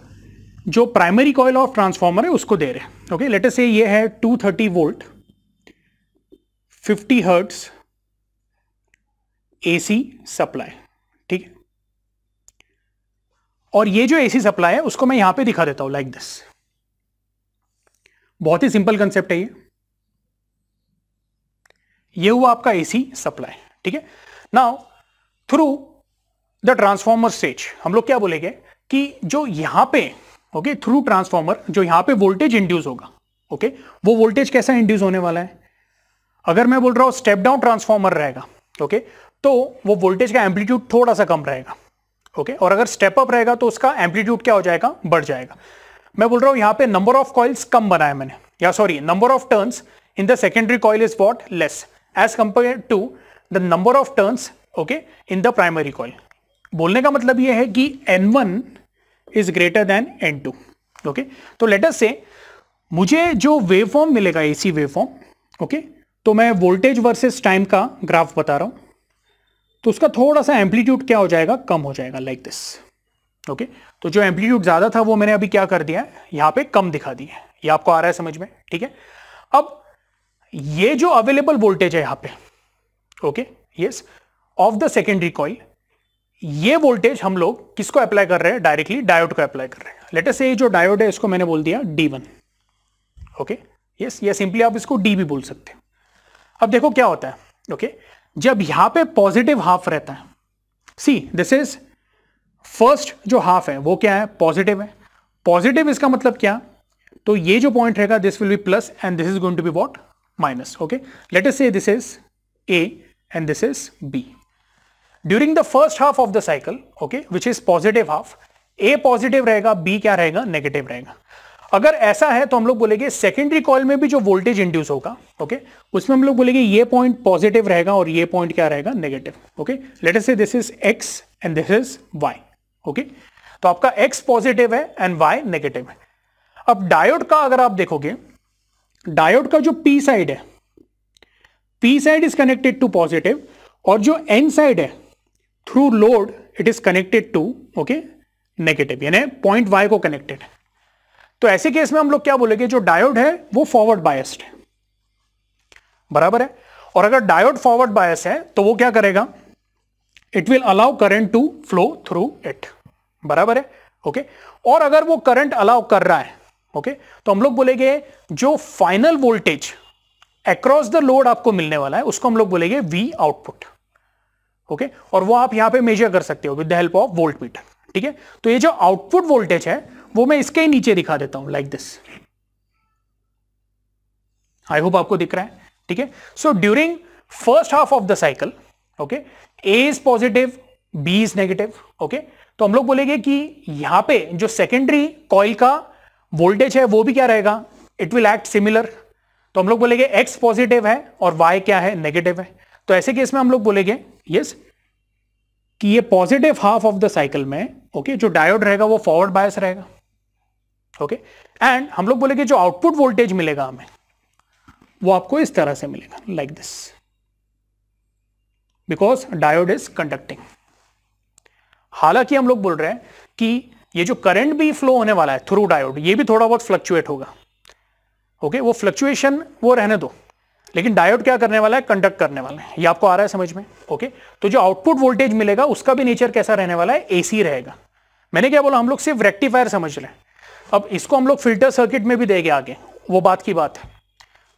जो प्राइमरी कॉयल ऑफ ट्रांसफॉर्मर है उसको दे रहे हैं ओके लेटर से ये है 230 volt fifty hertz AC supply ठीक है और ये जो एसी सप्लाई है उसको मैं यहां पे दिखा देता हूं लाइक दिस बहुत ही सिंपल कंसेप्ट है ये ये हुआ आपका एसी सप्लाई ठीक है now through the transformer stage हम लोग क्या बोलेंगे कि जो यहां पे ओके थ्रू ट्रांसफॉर्मर जो यहाँ पे वोल्टेज इंड्यूस होगा ओके okay? वो वोल्टेज कैसा इंड्यूस होने वाला है अगर मैं बोल रहा हूँ स्टेप डाउन ट्रांसफॉर्मर रहेगा ओके okay? तो वो वोल्टेज का एम्पलीट्यूड थोड़ा सा कम रहेगा ओके okay? और अगर स्टेप अप रहेगा तो उसका एम्पलीट्यूड क्या हो जाएगा बढ़ जाएगा मैं बोल रहा हूँ यहाँ पे नंबर ऑफ कॉइल्स कम बनाया मैंने या sorry number of turns in the secondary coil is what less as compare to the number of turns okay in the primary coil बोलने का मतलब यह है कि N one is greater than N two okay तो later से मुझे जो वेवफॉर्म मिलेगा ए एसी वेवफॉर्म ओके तो मैं वोल्टेज वर्सेस टाइम का ग्राफ बता रहा हूं तो उसका थोड़ा सा एम्पलीट्यूड क्या हो जाएगा कम हो जाएगा लाइक दिस ओके तो जो एम्पलीट्यूड ज़्यादा था वो मैंने अभी क्या कर दिया है यहां पे कम दिखा दिया है ये आपको आ रहा है समझ में ठीक है अब ये जो अवेलेबल वोल्टेज है यहां पे okay yes of the secondary coil ये वोल्टेज हम लोग किसको अप्लाई कर रहे हैं डायरेक्टली डायोड को अप्लाई कर रहे हैं लेटर से जो डायोड है इसको मैंने बोल दिया डी वन ओके यस ये सिंपली आप इसको डी भी बोल सकते हैं अब देखो क्या होता है ओके okay? जब यहां पे पॉजिटिव हाफ रहता है सी दिस इज फर्स्ट जो हाफ है वो क्या है पॉजिटिव है पॉजिटिव इसका मतलब क्या तो ये जो पॉइंट रहेगा this will be plus and this is going to be what minus okay let us say this is A and this is B during the first half of the cycle okay which is positive half A positive रहेगा B क्या रहेगा negative रहेगा अगर ऐसा है तो हम लोग बोलेंगे सेकेंडरी कॉल में भी जो वोल्टेज इंड्यूस होगा ओके okay? उसमें हम लोग बोलेंगे ये पॉइंट पॉजिटिव रहेगा और ये पॉइंट क्या रहेगा negative okay let us say this is X and this is Y okay तो आपका एक्स पॉजिटिव है एंड वाई नेगेटिव है अब डायोड का अगर आप देखोगे डायोड का जो पी साइड है P side is connected to positive और जो एन साइड है through load it is connected to okay negative यानी पॉइंट वाई को कनेक्टेड तो ऐसे केस में हम लोग क्या बोलेंगे जो डायोड है वो फॉरवर्ड बायस्ड है बराबर है और अगर डायोड फॉरवर्ड बायस है तो वो क्या करेगा it will allow current to flow through it बराबर है ओके और अगर वो करंट अलाउ कर रहा है ओके तो हम लोग बोलेंगे जो final voltage across the load आपको मिलने वाला है उसको हम लोग बोलेंगे वी आउटपुट ओके और वो आप यहां पे मेजर कर सकते हो with the help of volt meter ठीक है तो ये जो आउटपुट वोल्टेज है वो मैं इसके ही नीचे दिखा देता हूं लाइक दिस आई होप आपको दिख रहा है ठीक है so during first half of the cycle okay A is positive B is negative okay तो हम लोग बोलेंगे कि यहां पे जो सेकेंडरी कॉइल का वोल्टेज है वो भी क्या रहेगा इट विल एक्ट सिमिलर तो हम लोग बोलेंगे एक्स पॉजिटिव है और वाई क्या है नेगेटिव है तो ऐसे केस में हम लोग बोलेंगे यस yes? कि ये positive half of the cycle में ओके okay, जो डायोड रहेगा वो फॉरवर्ड बायस रहेगा ओके okay? एंड हम लोग बोले कि जो आउटपुट वोल्टेज मिलेगा हमें वो आपको इस तरह से मिलेगा like this because diode is conducting हालांकि हम लोग बोल रहे हैं कि ये जो करंट भी फ्लो होने वाला है थ्रू डायोड ये भी थोड़ा बहुत फ्लक्चुएट होगा ओके okay? वो फ्लक्चुएशन वो रहने दो लेकिन डायोड क्या करने वाला है कंडक्ट करने वाला है ये आपको आ रहा है समझ में ओके तो जो आउटपुट वोल्टेज मिलेगा उसका भी नेचर कैसा रहने वाला है एसी रहेगा मैंने क्या बोला हम लोग सिर्फ रेक्टिफायर समझ रहे हैं अब इसको हम लोग फिल्टर सर्किट में भी देंगे आगे वो बात की बात है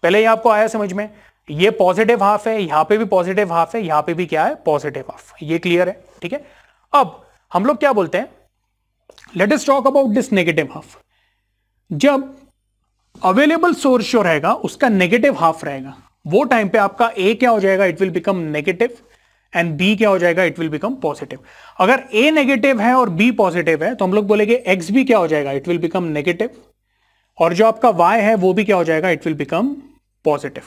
पहले ये आपको आया समझ में ये पॉजिटिव हाफ है यहाँ पे भी पॉजिटिव हाफ है यहाँ पे भी क्या है पॉजिटिव हाफ ये क्लियर है ठीक है अब हम लोग क्या बोलते हैं let us talk about this negative half जब अवेलेबल सोर्स जो रहेगा उसका नेगेटिव हाफ रहेगा वो टाइम पे आपका ए क्या हो जाएगा it will become negative and B क्या हो जाएगा इट विल बिकम पॉजिटिव अगर ए नेगेटिव है और बी पॉजिटिव है तो हम लोग बोलेंगे एक्स भी क्या हो जाएगा इट विल बिकम नेगेटिव और जो आपका वाई है वो भी क्या हो जाएगा इट विल बिकम पॉजिटिव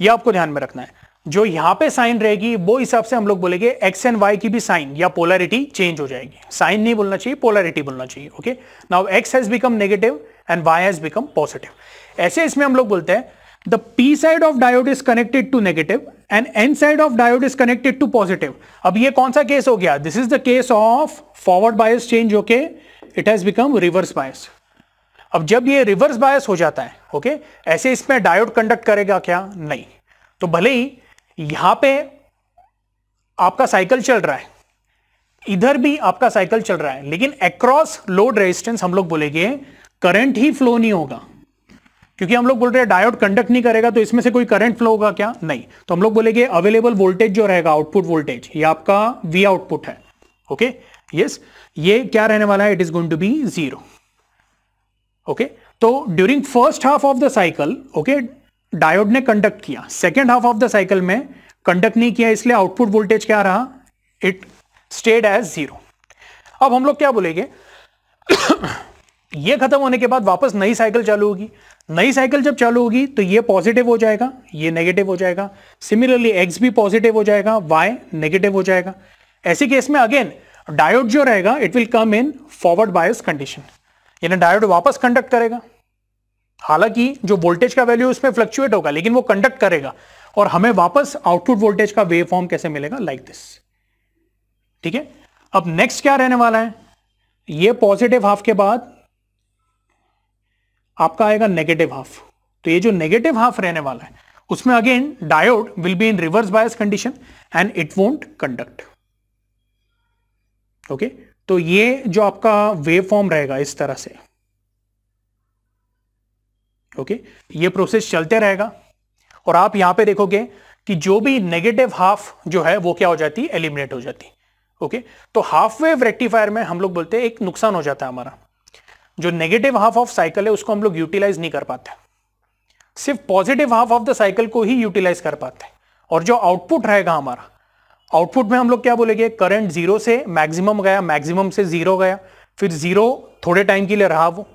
ये आपको ध्यान में रखना है जो यहां पे साइन रहेगी वो हिसाब से हम लोग बोलेंगे एक्स एंड वाई की भी साइन या पोलैरिटी चेंज हो जाएगी साइन नहीं बोलना चाहिए पोलैरिटी बोलना चाहिए okay now X has become negative and Y has become positive ऐसे इसमें हम लोग बोलते हैं the P side of diode is connected to negative and N side of diode is connected to positive अब ये कौन सा केस हो गया this is the case of forward bias change okay it has become reverse bias अब जब ये reverse bias हो जाता है ओके okay, ऐसे इसमें डायोड कंडक्ट करेगा क्या नहीं तो भले ही यहां पे आपका साइकिल चल रहा है इधर भी आपका साइकिल चल रहा है लेकिन अक्रॉस लोड रेजिस्टेंस हम लोग बोलेंगे करंट ही फ्लो नहीं होगा क्योंकि हम लोग बोल रहे हैं डायोड कंडक्ट नहीं करेगा तो इसमें से कोई करंट फ्लो होगा क्या नहीं तो हम लोग बोलेंगे अवेलेबल वोल्टेज जो रहेगा आउटपुट वोल्टेज ये आपका वी आउटपुट है ओके okay? Yes yes. ये क्या रहने वाला है it is going to be zero okay तो during first half of the cycle okay diode ने कंडक्ट किया second half of the cycle में कंडक्ट नहीं किया इसलिए आउटपुट वोल्टेज क्या रहा इट स्टेड एज जीरो अब हम लोग क्या बोलेंगे ये खत्म होने के बाद वापस नई साइकिल चालू होगी नई साइकिल जब चालू होगी तो ये पॉजिटिव हो जाएगा ये नेगेटिव हो जाएगा सिमिलरली एक्स भी पॉजिटिव हो जाएगा वाई नेगेटिव हो जाएगा ऐसे केस में अगेन डायोड जो रहेगा it will come in forward bias condition यानी डायोड वापस कंडक्ट करेगा हालांकि जो वोल्टेज का वैल्यू उसमें फ्लक्चुएट होगा लेकिन वो कंडक्ट करेगा और हमें वापस आउटपुट वोल्टेज का वेव फॉर्म कैसे मिलेगा लाइक like दिस ठीक है अब नेक्स्ट क्या रहने वाला है ये पॉजिटिव हाफ के बाद आपका आएगा नेगेटिव हाफ तो ये जो नेगेटिव हाफ रहने वाला है उसमें again diode will be in reverse bias condition and it won't conduct okay तो ये जो आपका वेव फॉर्म रहेगा इस तरह से ओके okay? ये प्रोसेस चलते रहेगा और आप यहां पे देखोगे कि जो भी नेगेटिव हाफ जो है वो क्या हो जाती है एलिमिनेट हो जाती ओके okay? तो हाफ वेव रेक्टिफायर में हम लोग बोलते हैं एक नुकसान हो जाता है हमारा जो नेगेटिव हाफ ऑफ साइकिल है उसको हम लोग यूटिलाइज नहीं कर पाते सिर्फ positive half of the cycle को ही यूटिलाइज कर पाते और जो आउटपुट रहेगा हमारा आउटपुट में हम लोग क्या बोलेंगे करंट जीरो से मैक्सिमम गया मैक्सिमम से जीरो गया फिर जीरो थोड़े टाइम के लिए रहा वो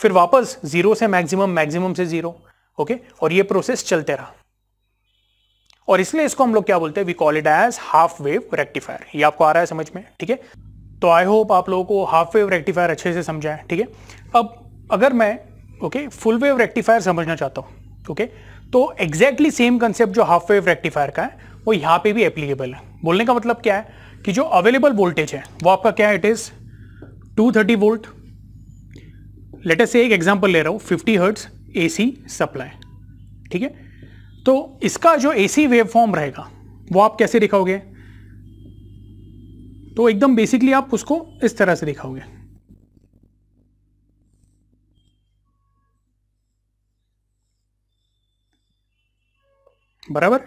फिर वापस जीरो से मैक्सिमम मैक्सिमम से जीरो ओके और ये प्रोसेस चलते रहा और इसलिए इसको हम लोग क्या बोलते हैं we call it as half wave rectifier ये आपको आ रहा है समझ में ठीक है तो आई होप आप लोगों को हाफ वेव रेक्टिफायर अच्छे से समझा है ठीक है अब अगर मैं ओके फुल वेव रेक्टिफायर समझना चाहता हूँ ओके तो एग्जैक्टली सेम कंसेप्ट जो हाफ वेव रेक्टिफायर का है वो यहाँ पे भी एप्लीकेबल है बोलने का मतलब क्या है कि जो अवेलेबल वोल्टेज है वो आपका क्या है इट इज़ 230 वोल्ट लेटेस्ट से एक एग्जाम्पल ले रहा हूँ फिफ्टी हर्ट्स सी सप्लाई ठीक है तो इसका जो ए सी वेव फॉर्म रहेगा वो आप कैसे दिखाओगे तो एकदम बेसिकली आप उसको इस तरह से दिखाओगे बराबर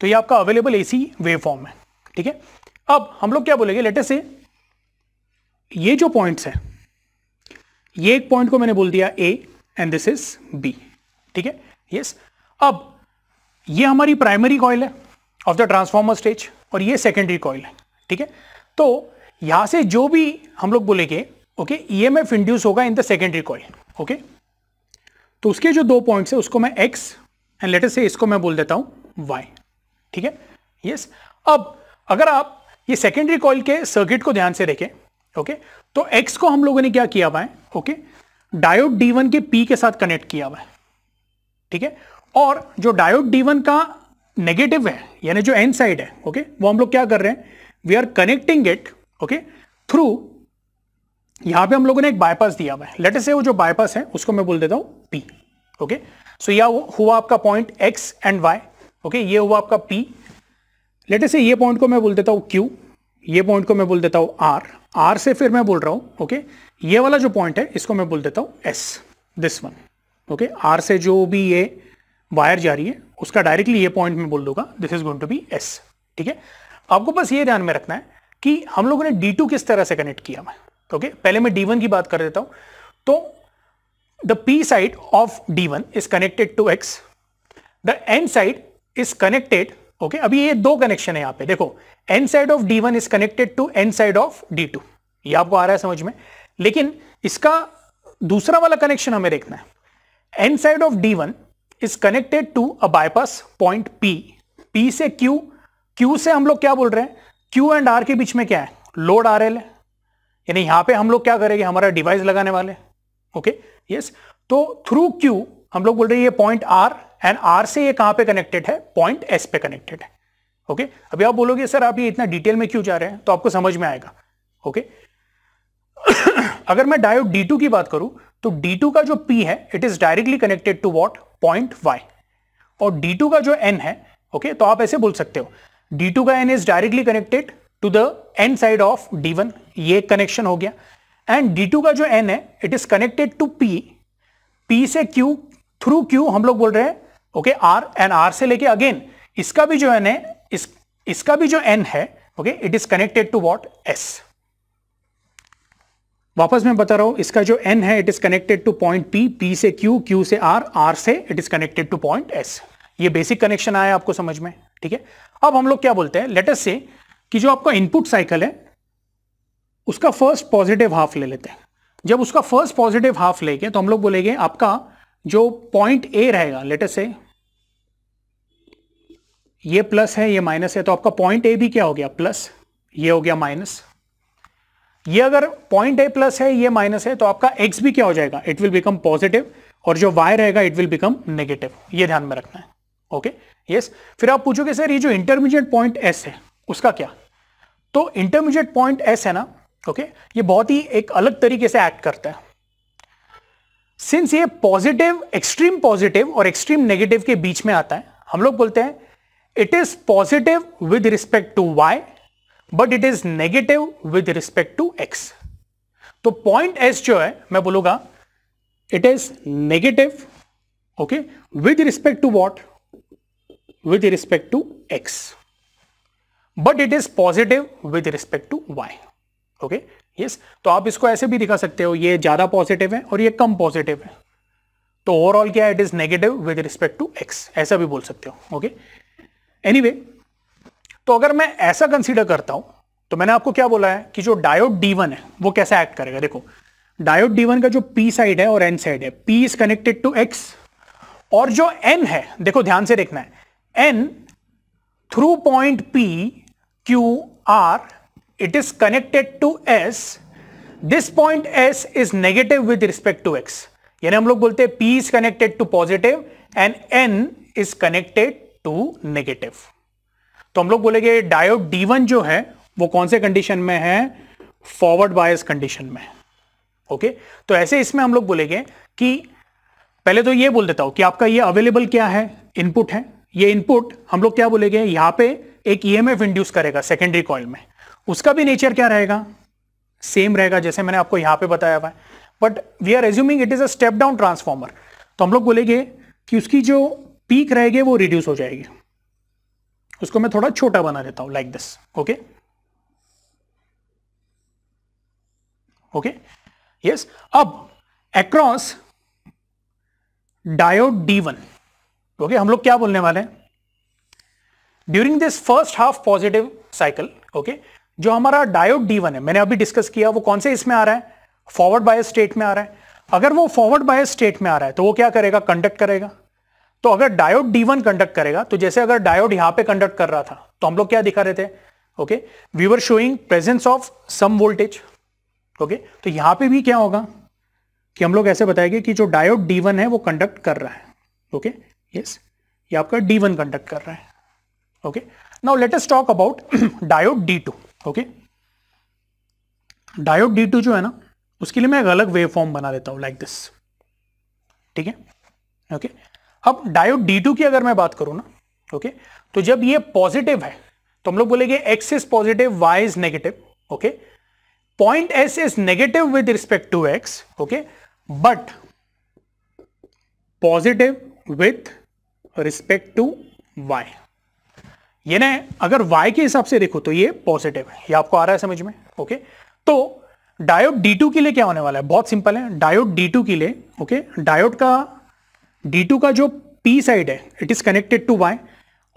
तो ये आपका अवेलेबल एसी वेव फॉर्म है ठीक है अब हम लोग क्या बोलेंगे लेटेस्ट से ये जो पॉइंट्स है ये एक पॉइंट को मैंने बोल दिया A and this is B ठीक है यस अब ये हमारी प्राइमरी कॉइल है ऑफ द ट्रांसफॉर्मर स्टेज और ये सेकेंडरी कॉयल है ठीक है तो यहाँ से जो भी हम लोग बोलेंगे okay E M F induce होगा in the secondary coil okay तो उसके जो दो पॉइंट्स है उसको मैं एक्स एंड लेटर से इसको मैं बोल देता हूँ वाई ठीक है यस अब अगर आप ये सेकेंडरी कॉयल के सर्किट को ध्यान से देखें ओके तो एक्स को हम लोगों ने क्या किया हुआ है ओके डायोड डी वन के पी के साथ कनेक्ट किया हुआ है ठीक है और जो डायोड डी वन का नेगेटिव है यानी जो एन साइड है ओके okay? वो हम लोग क्या कर रहे हैं we are connecting it okay through यहां पे हम लोगों ने एक बायपास दिया हुआ है लेट से वो जो बायपास है उसको मैं बोल देता हूं पी ओके सो यह हुआ आपका point X and Y okay ये हुआ आपका पी लेट से ये पॉइंट को मैं बोल देता हूं क्यू ये पॉइंट को मैं बोल देता हूं आर आर से फिर मैं बोल रहा हूं ओके okay? ये वाला जो पॉइंट है इसको मैं बोल देता हूं S this one okay R से जो भी ये वायर जा रही है उसका डायरेक्टली ये पॉइंट में बोल दूंगा this is going to be S ठीक है आपको बस ये ध्यान में रखना है कि हम लोगों ने डी टू किस तरह से कनेक्ट किया मैं ओके पहले मैं डी वन की बात कर देता हूं तो the P side of D one is connected to X the N side is connected okay अभी ये दो कनेक्शन है यहां पे देखो N side of D one is connected to N side of D two ये आपको आ रहा है समझ में लेकिन इसका दूसरा वाला कनेक्शन हमें देखना है N side of D one is connected to uh bypass point P P से क्यू क्यू से हम लोग क्या बोल रहे हैं क्यू एंड आर के बीच में क्या है लोड आर एल है यानी यहां पे हम लोग क्या करेंगे हमारा डिवाइस लगाने वाले ओके okay? Yes yes. तो थ्रू क्यू हम लोग बोल रहे हैं ये पॉइंट आर एंड आर से ये कहां पे कनेक्टेड है पॉइंट एस पे कनेक्टेड है ओके okay? अभी आप बोलोगे सर आप ये इतना डिटेल में क्यों जा रहे हैं तो आपको समझ में आएगा ओके okay? अगर मैं डायोड D2 की बात करूं तो D2 का जो P है it is directly connected to what point Y और D2 का जो N है ओके okay, तो आप ऐसे बोल सकते हो D2 का N is directly connected to the N side of D1 ये कनेक्शन हो गया एंड D2 का जो N है it is connected to P P से Q थ्रू Q हम लोग बोल रहे हैं ओके R एंड R से लेके अगेन इसका भी जो N है इस इसका भी जो N है okay it is connected to what S वापस मैं बता रहा हूं इसका जो एन है it is connected to point P P से क्यू क्यू से आर आर से it is connected to point S ये बेसिक कनेक्शन आया आपको समझ में ठीक है अब हम लोग क्या बोलते हैं लेटस से कि जो आपका इनपुट साइकिल है उसका फर्स्ट पॉजिटिव हाफ ले लेते हैं जब उसका फर्स्ट पॉजिटिव हाफ लेके तो हम लोग बोलेंगे आपका जो पॉइंट ए रहेगा लेटस से ये प्लस है ये माइनस है तो आपका पॉइंट ए भी क्या हो गया प्लस ये हो गया माइनस ये अगर पॉइंट ए प्लस है ये माइनस है तो आपका एक्स भी क्या हो जाएगा इट विल बिकम पॉजिटिव और जो वाई रहेगा इट विल बिकम नेगेटिव ये ध्यान में रखना है ओके okay? Yes yes. फिर आप पूछोगे सर ये जो इंटरमीडिएट पॉइंट एस है उसका क्या तो इंटरमीडिएट पॉइंट एस है ना ओके okay? ये बहुत ही एक अलग तरीके से एक्ट करता है सिंस ये पॉजिटिव एक्सट्रीम पॉजिटिव और एक्सट्रीम नेगेटिव के बीच में आता है हम लोग बोलते हैं it is positive with respect to Y but it is negative with respect to X तो पॉइंट एस जो है मैं बोलूंगा it is negative okay with respect to what with respect to X but it is positive with respect to Y okay yes तो आप इसको ऐसे भी दिखा सकते हो ये ज्यादा पॉजिटिव है और ये कम पॉजिटिव है तो ओवरऑल क्या है it is negative with respect to X ऐसा भी बोल सकते हो ओके एनी वे तो अगर मैं ऐसा कंसिडर करता हूं तो मैंने आपको क्या बोला है कि जो डायोड डी वन है वो कैसा एक्ट करेगा देखो डायोड डी वन का जो पी साइड है और एन साइड है P is connected to X और जो एन है देखो ध्यान से देखना है N through point P Q R it is connected to S this point S is negative with respect to X यानी हम लोग बोलते हैं P is connected to positive and N is connected to negative तो हम लोग बोलेंगे diode D one जो है वो कौन से कंडीशन में है फॉरवर्ड बायस कंडीशन में ओके तो ऐसे इसमें हम लोग बोलेंगे कि पहले तो ये बोल देता हूं कि आपका ये अवेलेबल क्या है इनपुट है ये इनपुट हम लोग क्या बोलेंगे यहां पे एक ईएमएफ e इंड्यूस करेगा सेकेंडरी कॉइल में उसका भी नेचर क्या रहेगा सेम रहेगा जैसे मैंने आपको यहां पे बताया हुआ है but we are assuming it is a step down transformer तो हम लोग बोलेंगे कि उसकी जो पीक रहेगी वो रिड्यूस हो जाएगी उसको मैं थोड़ा छोटा बना देता हूं like this okay okay yes अब across diode D one okay हम लोग क्या बोलने वाले हैं during this first half positive cycle okay जो हमारा डायोड डी वन है मैंने अभी डिस्कस किया वो कौन से इसमें आ रहा है फॉरवर्ड बायस स्टेट में आ रहा है अगर वो फॉरवर्ड बायस स्टेट में आ रहा है तो वो क्या करेगा कंडक्ट करेगा तो अगर डायोड डी वन कंडक्ट करेगा तो जैसे अगर डायोड यहां पे कंडक्ट कर रहा था तो हम लोग क्या दिखा रहे थे okay we were showing presence of some voltage okay तो यहां पे भी क्या होगा कि हम लोग ऐसे बताएंगे कि जो डायोड डी वन है वो कंडक्ट कर रहा है ओके okay? Yes yes. ये आपका वन कंडक्ट कर रहा है okay now let us talk about diode D two okay diode D two जो है ना उसके लिए मैं एक अलग वेव फॉर्म बना लेता हूं लाइक दिस ठीक है ओके okay? अब डायोड D2 की अगर मैं बात करूं ना ओके तो जब ये पॉजिटिव है तो हम लोग बोलेंगे X is positive Y is negative okay point S is negative with respect to X okay but positive with respect to Y ये ना अगर y के हिसाब से देखो तो ये पॉजिटिव है ये आपको आ रहा है समझ में ओके तो डायोड D2 के लिए क्या होने वाला है बहुत सिंपल है डायोड D2 के लिए ओके डायोड का डी टू का जो पी साइड है it is connected to Y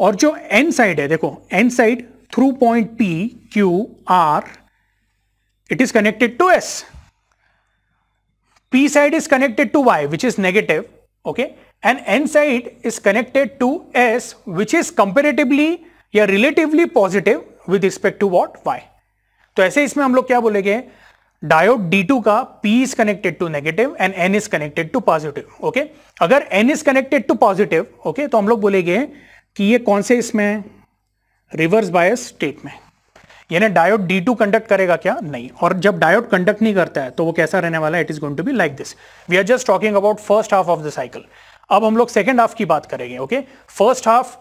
और जो एन साइड है देखो N side through point P Q R it is connected to S P side is connected to Y which is negative okay and N side is connected to S which is comparatively या relatively positive with respect to what Y तो ऐसे इसमें हम लोग क्या बोलेंगे diode two का P is connected to negative and N is connected to positive okay अगर N is connected to positive okay तो हम लोग बोलेंगे कि ये कौन से इसमें रिवर्स बायस स्टेट में यानी डायोड टू कंडक्ट करेगा क्या नहीं और जब डायोड कंडक्ट नहीं करता है तो वो कैसा रहने वाला है it is going to be like this we are just talking about first half of the cycle अब हम लोग सेकेंड हाफ की बात करेंगे okay first half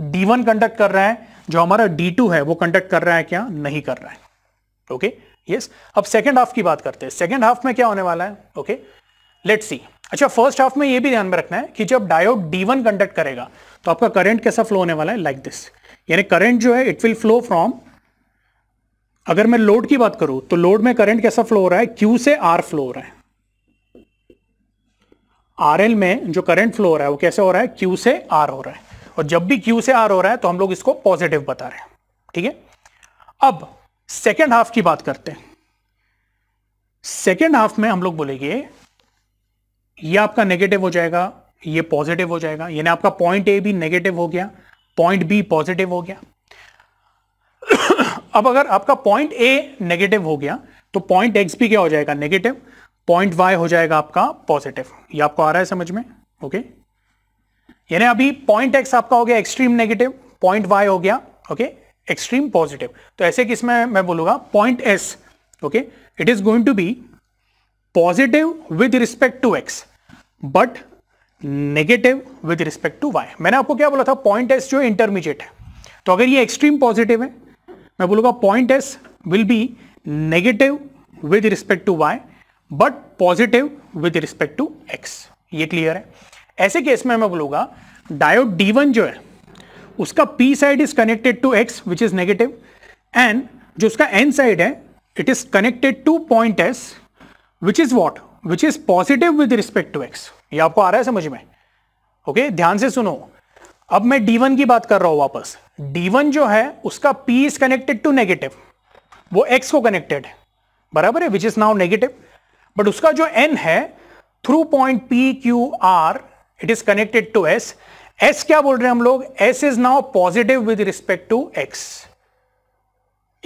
D one conduct कर रहा है जो हमारा डी टू है वो कंडक्ट कर रहा है क्या नहीं कर रहा है ओके okay? यस अब सेकेंड हाफ की बात करते हैं सेकेंड हाफ में क्या होने वाला है ओके लेट सी अच्छा फर्स्ट हाफ में ये भी ध्यान में रखना है कि जब डायोड डी वन कंडक्ट करेगा तो आपका करंट कैसा फ्लो होने वाला है लाइक दिस यानी करंट जो है इट विल फ्लो फ्रॉम अगर मैं लोड की बात करूं तो लोड में करंट कैसा फ्लो हो रहा है क्यू से आर फ्लो हो रहा है आर एल में जो करंट फ्लो हो रहा है वो कैसे हो रहा है क्यू से आर हो रहा है और जब भी क्यू से आर हो रहा है तो हम लोग इसको पॉजिटिव बता रहे हैं ठीक है अब सेकेंड हाफ की बात करते हैं सेकेंड हाफ में हम लोग बोलेंगे ये आपका नेगेटिव हो जाएगा ये पॉजिटिव हो जाएगा यानी आपका पॉइंट ए भी नेगेटिव हो गया पॉइंट बी पॉजिटिव हो गया अब अगर आपका पॉइंट ए नेगेटिव हो गया तो पॉइंट एक्स भी क्या हो जाएगा नेगेटिव पॉइंट वाई हो जाएगा आपका पॉजिटिव ये आपको आ रहा है समझ में ओके यानी अभी पॉइंट एक्स आपका हो गया एक्सट्रीम नेगेटिव पॉइंट वाई हो गया ओके एक्सट्रीम पॉजिटिव तो ऐसे किस में मैं बोलूंगा point S okay it is going to be positive with respect to X but negative with respect to Y मैंने आपको क्या बोला था पॉइंट एस जो इंटरमीडिएट है तो अगर ये एक्सट्रीम पॉजिटिव है मैं बोलूंगा point S will be negative with respect to Y but positive with respect to X ये क्लियर है ऐसे केस में मैं बोलूंगा डायोड डी वन जो है उसका P side is connected to X which is negative and जो उसका एन साइड है it is connected to point S which is what which is positive with respect to X ये आपको आ रहा है समझ में ओके okay? ध्यान से सुनो अब मैं डी वन की बात कर रहा हूं वापस डी वन जो है उसका P is connected to negative वो एक्स को कनेक्टेड है बराबर है which is now negative but उसका जो एन है through point P Q R it is connected to S S क्या बोल रहे हैं हम लोग S is now positive with respect to X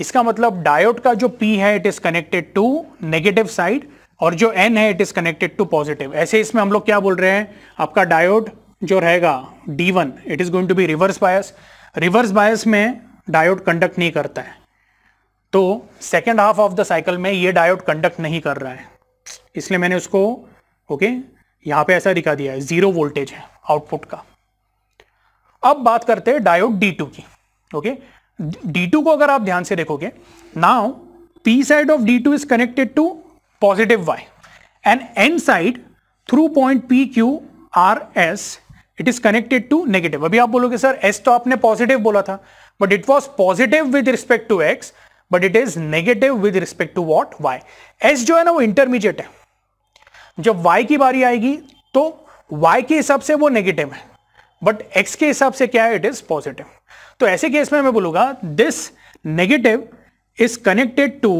इसका मतलब डायोड का जो पी है it is connected to negative side और जो एन है it is connected to positive ऐसे इसमें हम लोग क्या बोल रहे हैं आपका डायोड जो रहेगा D one it is going to be reverse bias reverse bias में डायोड कंडक्ट नहीं करता है तो second half of the cycle में ये डायोड कंडक्ट नहीं कर रहा है इसलिए मैंने उसको ओके okay, यहाँ पे ऐसा दिखा दिया है ज़ीरो वोल्टेज है आउटपुट का अब बात करते हैं डायोड डी टू की ओके डी टू को अगर आप ध्यान से देखोगे now P side of D two is connected to positive Y and N side through point P Q R S it is connected to negative अभी आप बोलोगे सर एस तो आपने पॉजिटिव बोला था but it was positive with respect to X but it is negative with respect to what Y S जो है ना वो इंटरमीडिएट है जब वाई की बारी आएगी तो वाई के हिसाब से वो नेगेटिव है बट एक्स के हिसाब से क्या है इट इज पॉजिटिव तो ऐसे केस में मैं बोलूंगा this negative is connected to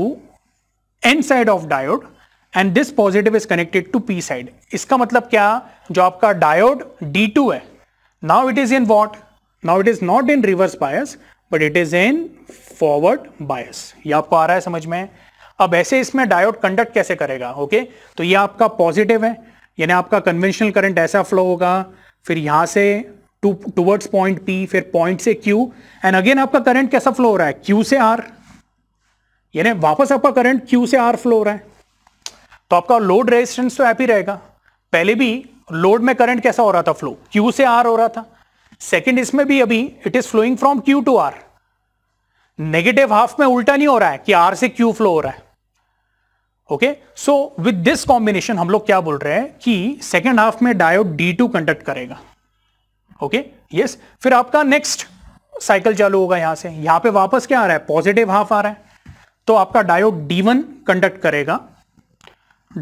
N side of diode and this positive is connected to P side इसका मतलब क्या जो आपका डायोड डी टू है now it is in what now it is not in reverse bias but it is in forward bias ये आपको आ रहा है समझ में अब ऐसे इसमें डायोड कंडक्ट कैसे करेगा ओके okay? तो ये आपका पॉजिटिव है यानी आपका कन्वेंशनल करंट ऐसा फ्लो होगा फिर यहां से टू टूवर्ड्स पॉइंट पी फिर पॉइंट से क्यू एंड अगेन आपका करंट कैसा फ्लो हो रहा है क्यू से आर यानी वापस आपका करंट क्यू से आर फ्लो हो रहा है तो आपका लोड रेजिस्टेंस तो ऐप ही रहेगा पहले भी लोड में करंट कैसा हो रहा था फ्लो क्यू से आर हो रहा था सेकेंड इसमें भी अभी it is flowing from Q to R negative half में उल्टा नहीं हो रहा है कि आर से क्यू फ्लो हो रहा है okay so with this combination हम लोग क्या बोल रहे हैं कि सेकेंड हाफ में डायोड टू कंडक्ट करेगा ओके okay? Yes yes. फिर आपका नेक्स्ट साइकिल चालू होगा यहां से यहां पे वापस क्या आ रहा है पॉजिटिव हाफ आ रहा है तो आपका डायोड वन कंडक्ट करेगा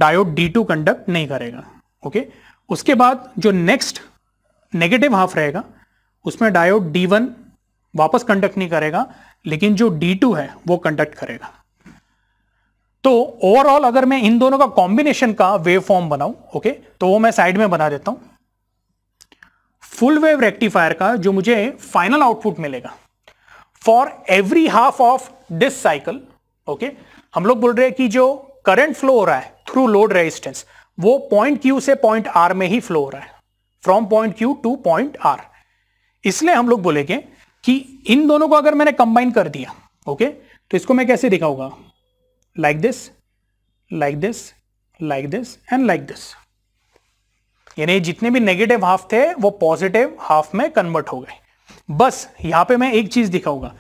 डायोड टू कंडक्ट नहीं करेगा ओके okay? उसके बाद जो नेक्स्ट नेगेटिव हाफ रहेगा उसमें डायोड वन वापस कंडक्ट नहीं करेगा लेकिन जो डी टू है वो कंडक्ट करेगा तो ओवरऑल अगर मैं इन दोनों का कॉम्बिनेशन का वेव फॉर्म बनाऊं ओके तो वो मैं साइड में बना देता हूं फुल वेव रेक्टिफायर का जो मुझे फाइनल आउटपुट मिलेगा for every half of this cycle okay हम लोग बोल रहे हैं कि जो करंट फ्लो हो रहा है थ्रू लोड रेजिस्टेंस वो पॉइंट क्यू से पॉइंट आर में ही फ्लो हो रहा है from point Q to point R इसलिए हम लोग बोलेंगे कि इन दोनों को अगर मैंने कंबाइन कर दिया ओके okay, तो इसको मैं कैसे दिखाऊंगा like this, like this, like this and like this. यानी जितने भी नेगेटिव हाफ थे वो पॉजिटिव हाफ में कन्वर्ट हो गए बस यहां पे मैं एक चीज दिखाऊंगा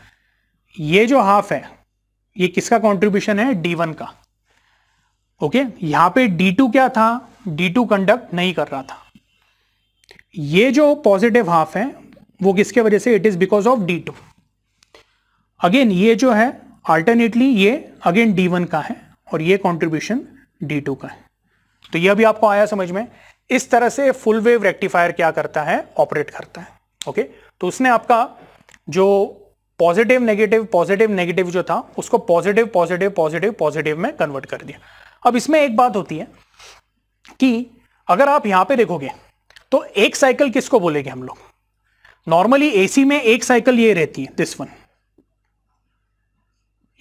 ये जो हाफ है ये किसका कॉन्ट्रीब्यूशन है डी वन का ओके यहां पे टू क्या था डी टू कंडक्ट नहीं कर रहा था ये जो पॉजिटिव हाफ है वो किसके वजह से it is because of D two again ये जो है अल्टरनेटली ये अगेन डी वन का है और ये कॉन्ट्रीब्यूशन डी टू का है तो ये भी आपको आया समझ में इस तरह से फुल वेव रेक्टिफायर क्या करता है ऑपरेट करता है ओके तो उसने आपका जो पॉजिटिव नेगेटिव पॉजिटिव नेगेटिव जो था उसको पॉजिटिव पॉजिटिव पॉजिटिव पॉजिटिव में कन्वर्ट कर दिया अब इसमें एक बात होती है कि अगर आप यहां पे देखोगे तो एक साइकिल किसको बोलेंगे हम लोग नॉर्मली एसी में एक साइकिल ये रहती है दिस वन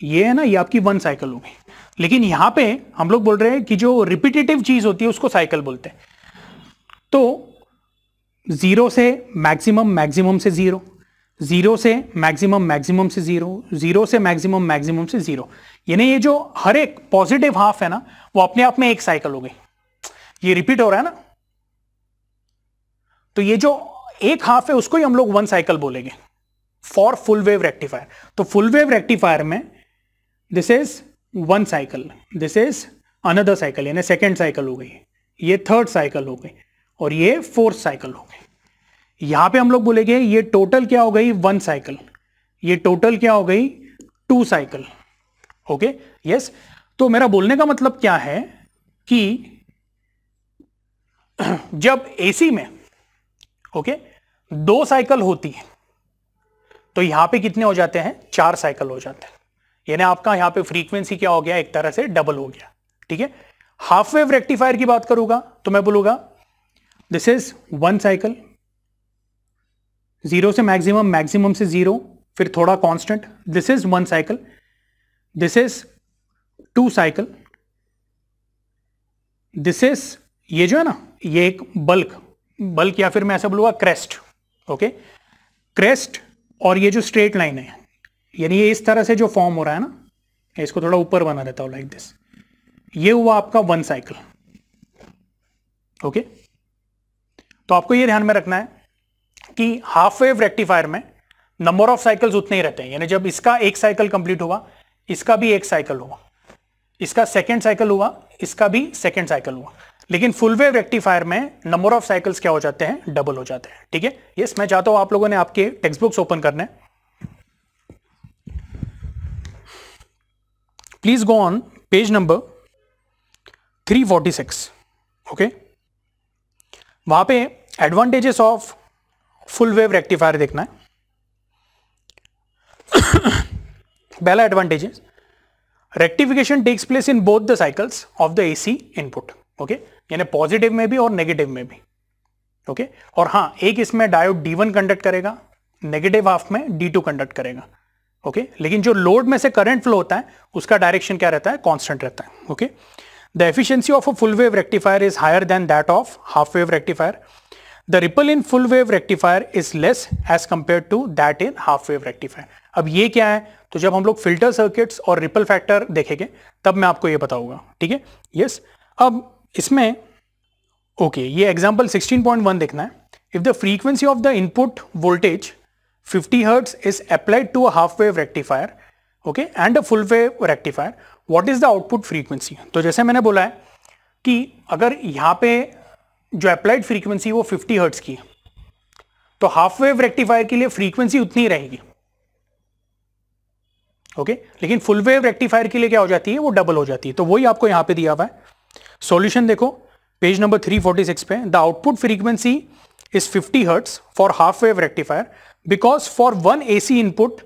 ये है ना ये आपकी वन साइकिल होगी लेकिन यहां पे हम लोग बोल रहे हैं कि जो रिपीटेटिव चीज होती है उसको साइकिल बोलते हैं तो जीरो से मैक्सिमम मैक्सिमम से जीरो जीरो से मैक्सिमम मैक्सिमम से जीरो जीरो से मैक्सिमम मैक्सिमम से जीरो यानी ये जो हर एक पॉजिटिव हाफ है ना वो अपने आप में एक साइकिल हो गई ये रिपीट हो रहा है ना तो ये जो एक हाफ है उसको ही हम लोग वन साइकिल बोलेंगे फॉर फुल वेव रेक्टिफायर तो फुल वेव रेक्टिफायर में this is one cycle this is another cycle यानी सेकेंड साइकिल हो गई ये थर्ड साइकिल हो गई और ये फोर्थ साइकिल हो गई यहां पे हम लोग बोलेंगे ये टोटल क्या हो गई वन साइकिल ये टोटल क्या हो गई टू साइकिल ओके यस तो मेरा बोलने का मतलब क्या है कि जब एसी में ओके okay, दो साइकिल होती है तो यहां पे कितने हो जाते हैं चार साइकिल हो जाते हैं यानी आपका यहां पे फ्रीक्वेंसी क्या हो गया एक तरह से डबल हो गया ठीक है हाफ वेव रेक्टिफायर की बात करूंगा तो मैं बोलूंगा this is one cycle zero से मैक्सिमम मैक्सिमम से जीरो फिर थोड़ा constant this is one cycle this is two cycle this is ये जो है ना ये एक बल्क बल्क या फिर मैं ऐसा बोलूंगा क्रेस्ट ओके क्रेस्ट और ये जो स्ट्रेट लाइन है यानी ये इस तरह से जो फॉर्म हो रहा है ना इसको थोड़ा ऊपर बना देता हूं लाइक दिस ये हुआ आपका वन साइकिल ओके तो आपको ये ध्यान में रखना है कि हाफ वेव रेक्टिफायर में नंबर ऑफ साइकिल्स उतने ही रहते हैं यानी जब इसका एक साइकिल कंप्लीट हुआ इसका भी एक साइकिल हुआ इसका सेकेंड साइकिल हुआ इसका भी सेकेंड साइकिल हुआ लेकिन फुल वेव रेक्टिफायर में नंबर ऑफ साइकिल्स क्या हो जाते हैं डबल हो जाते हैं ठीक है यस मैं चाहता हूं आप लोगों ने आपके टेक्स्ट बुक्स ओपन करने हैं Please go on page number 346. Okay okay? वहां पे advantages of full wave rectifier देखना है पहला advantage rectification takes place in both the cycles of the AC input okay यानी पॉजिटिव में भी और नेगेटिव में भी ओके okay? और हाँ एक इसमें डायोड डी वन कंडक्ट करेगा नेगेटिव हाफ में डी टू कंडक्ट करेगा ओके okay? लेकिन जो लोड में से करंट फ्लो होता है उसका डायरेक्शन क्या रहता है कॉन्स्टेंट रहता है okay the efficiency of a full wave rectifier is higher than that of half wave rectifier the ripple in full wave rectifier is less as compare to that in half wave rectifier अब ये क्या है तो जब हम लोग filter circuits और ripple factor देखेंगे तब मैं आपको ये बताऊंगा ठीक है यस अब इसमें ओके okay, ये एग्जाम्पल 16.1 देखना है if the frequency of the input voltage 50 hertz is applied to a half wave rectifier okay and a full wave rectifier what is the output frequency तो जैसे मैंने बोला है कि अगर यहाँ पे जो अप्लाइड फ्रीक्वेंसी वो 50 हर्ट्स की है तो हाफ वेव रेक्टिफायर के लिए फ्रीक्वेंसी उतनी रहेगी ओके okay? लेकिन फुल वेव रेक्टिफायर के लिए क्या हो जाती है वो डबल हो जाती है तो वही आपको यहाँ पे दिया हुआ है सॉल्यूशन देखो पेज नंबर 346 पे the output frequency is 50 hertz for half wave rectifier because for one AC input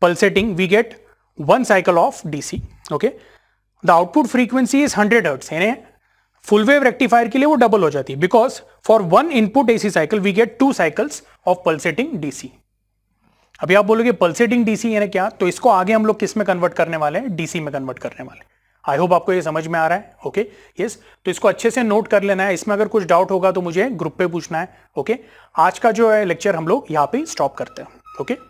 pulsating we get one cycle of DC okay the output frequency is 100 hertz यानी फुल वेव रेक्टिफायर के लिए वो double हो जाती है because for one input AC cycle, we get two cycles of pulsating DC. अभी आप बोलोगे पल्सेटिंग डीसी ना क्या तो इसको आगे हम लोग किस में कन्वर्ट करने वाले हैं डीसी में कन्वर्ट करने वाले हैं आई होप आपको ये समझ में आ रहा है ओके okay? Yes yes. तो इसको अच्छे से नोट कर लेना है इसमें अगर कुछ डाउट होगा तो मुझे ग्रुप पे पूछना है ओके okay? आज का जो है लेक्चर हम लोग यहाँ पे स्टॉप करते हैं ओके okay?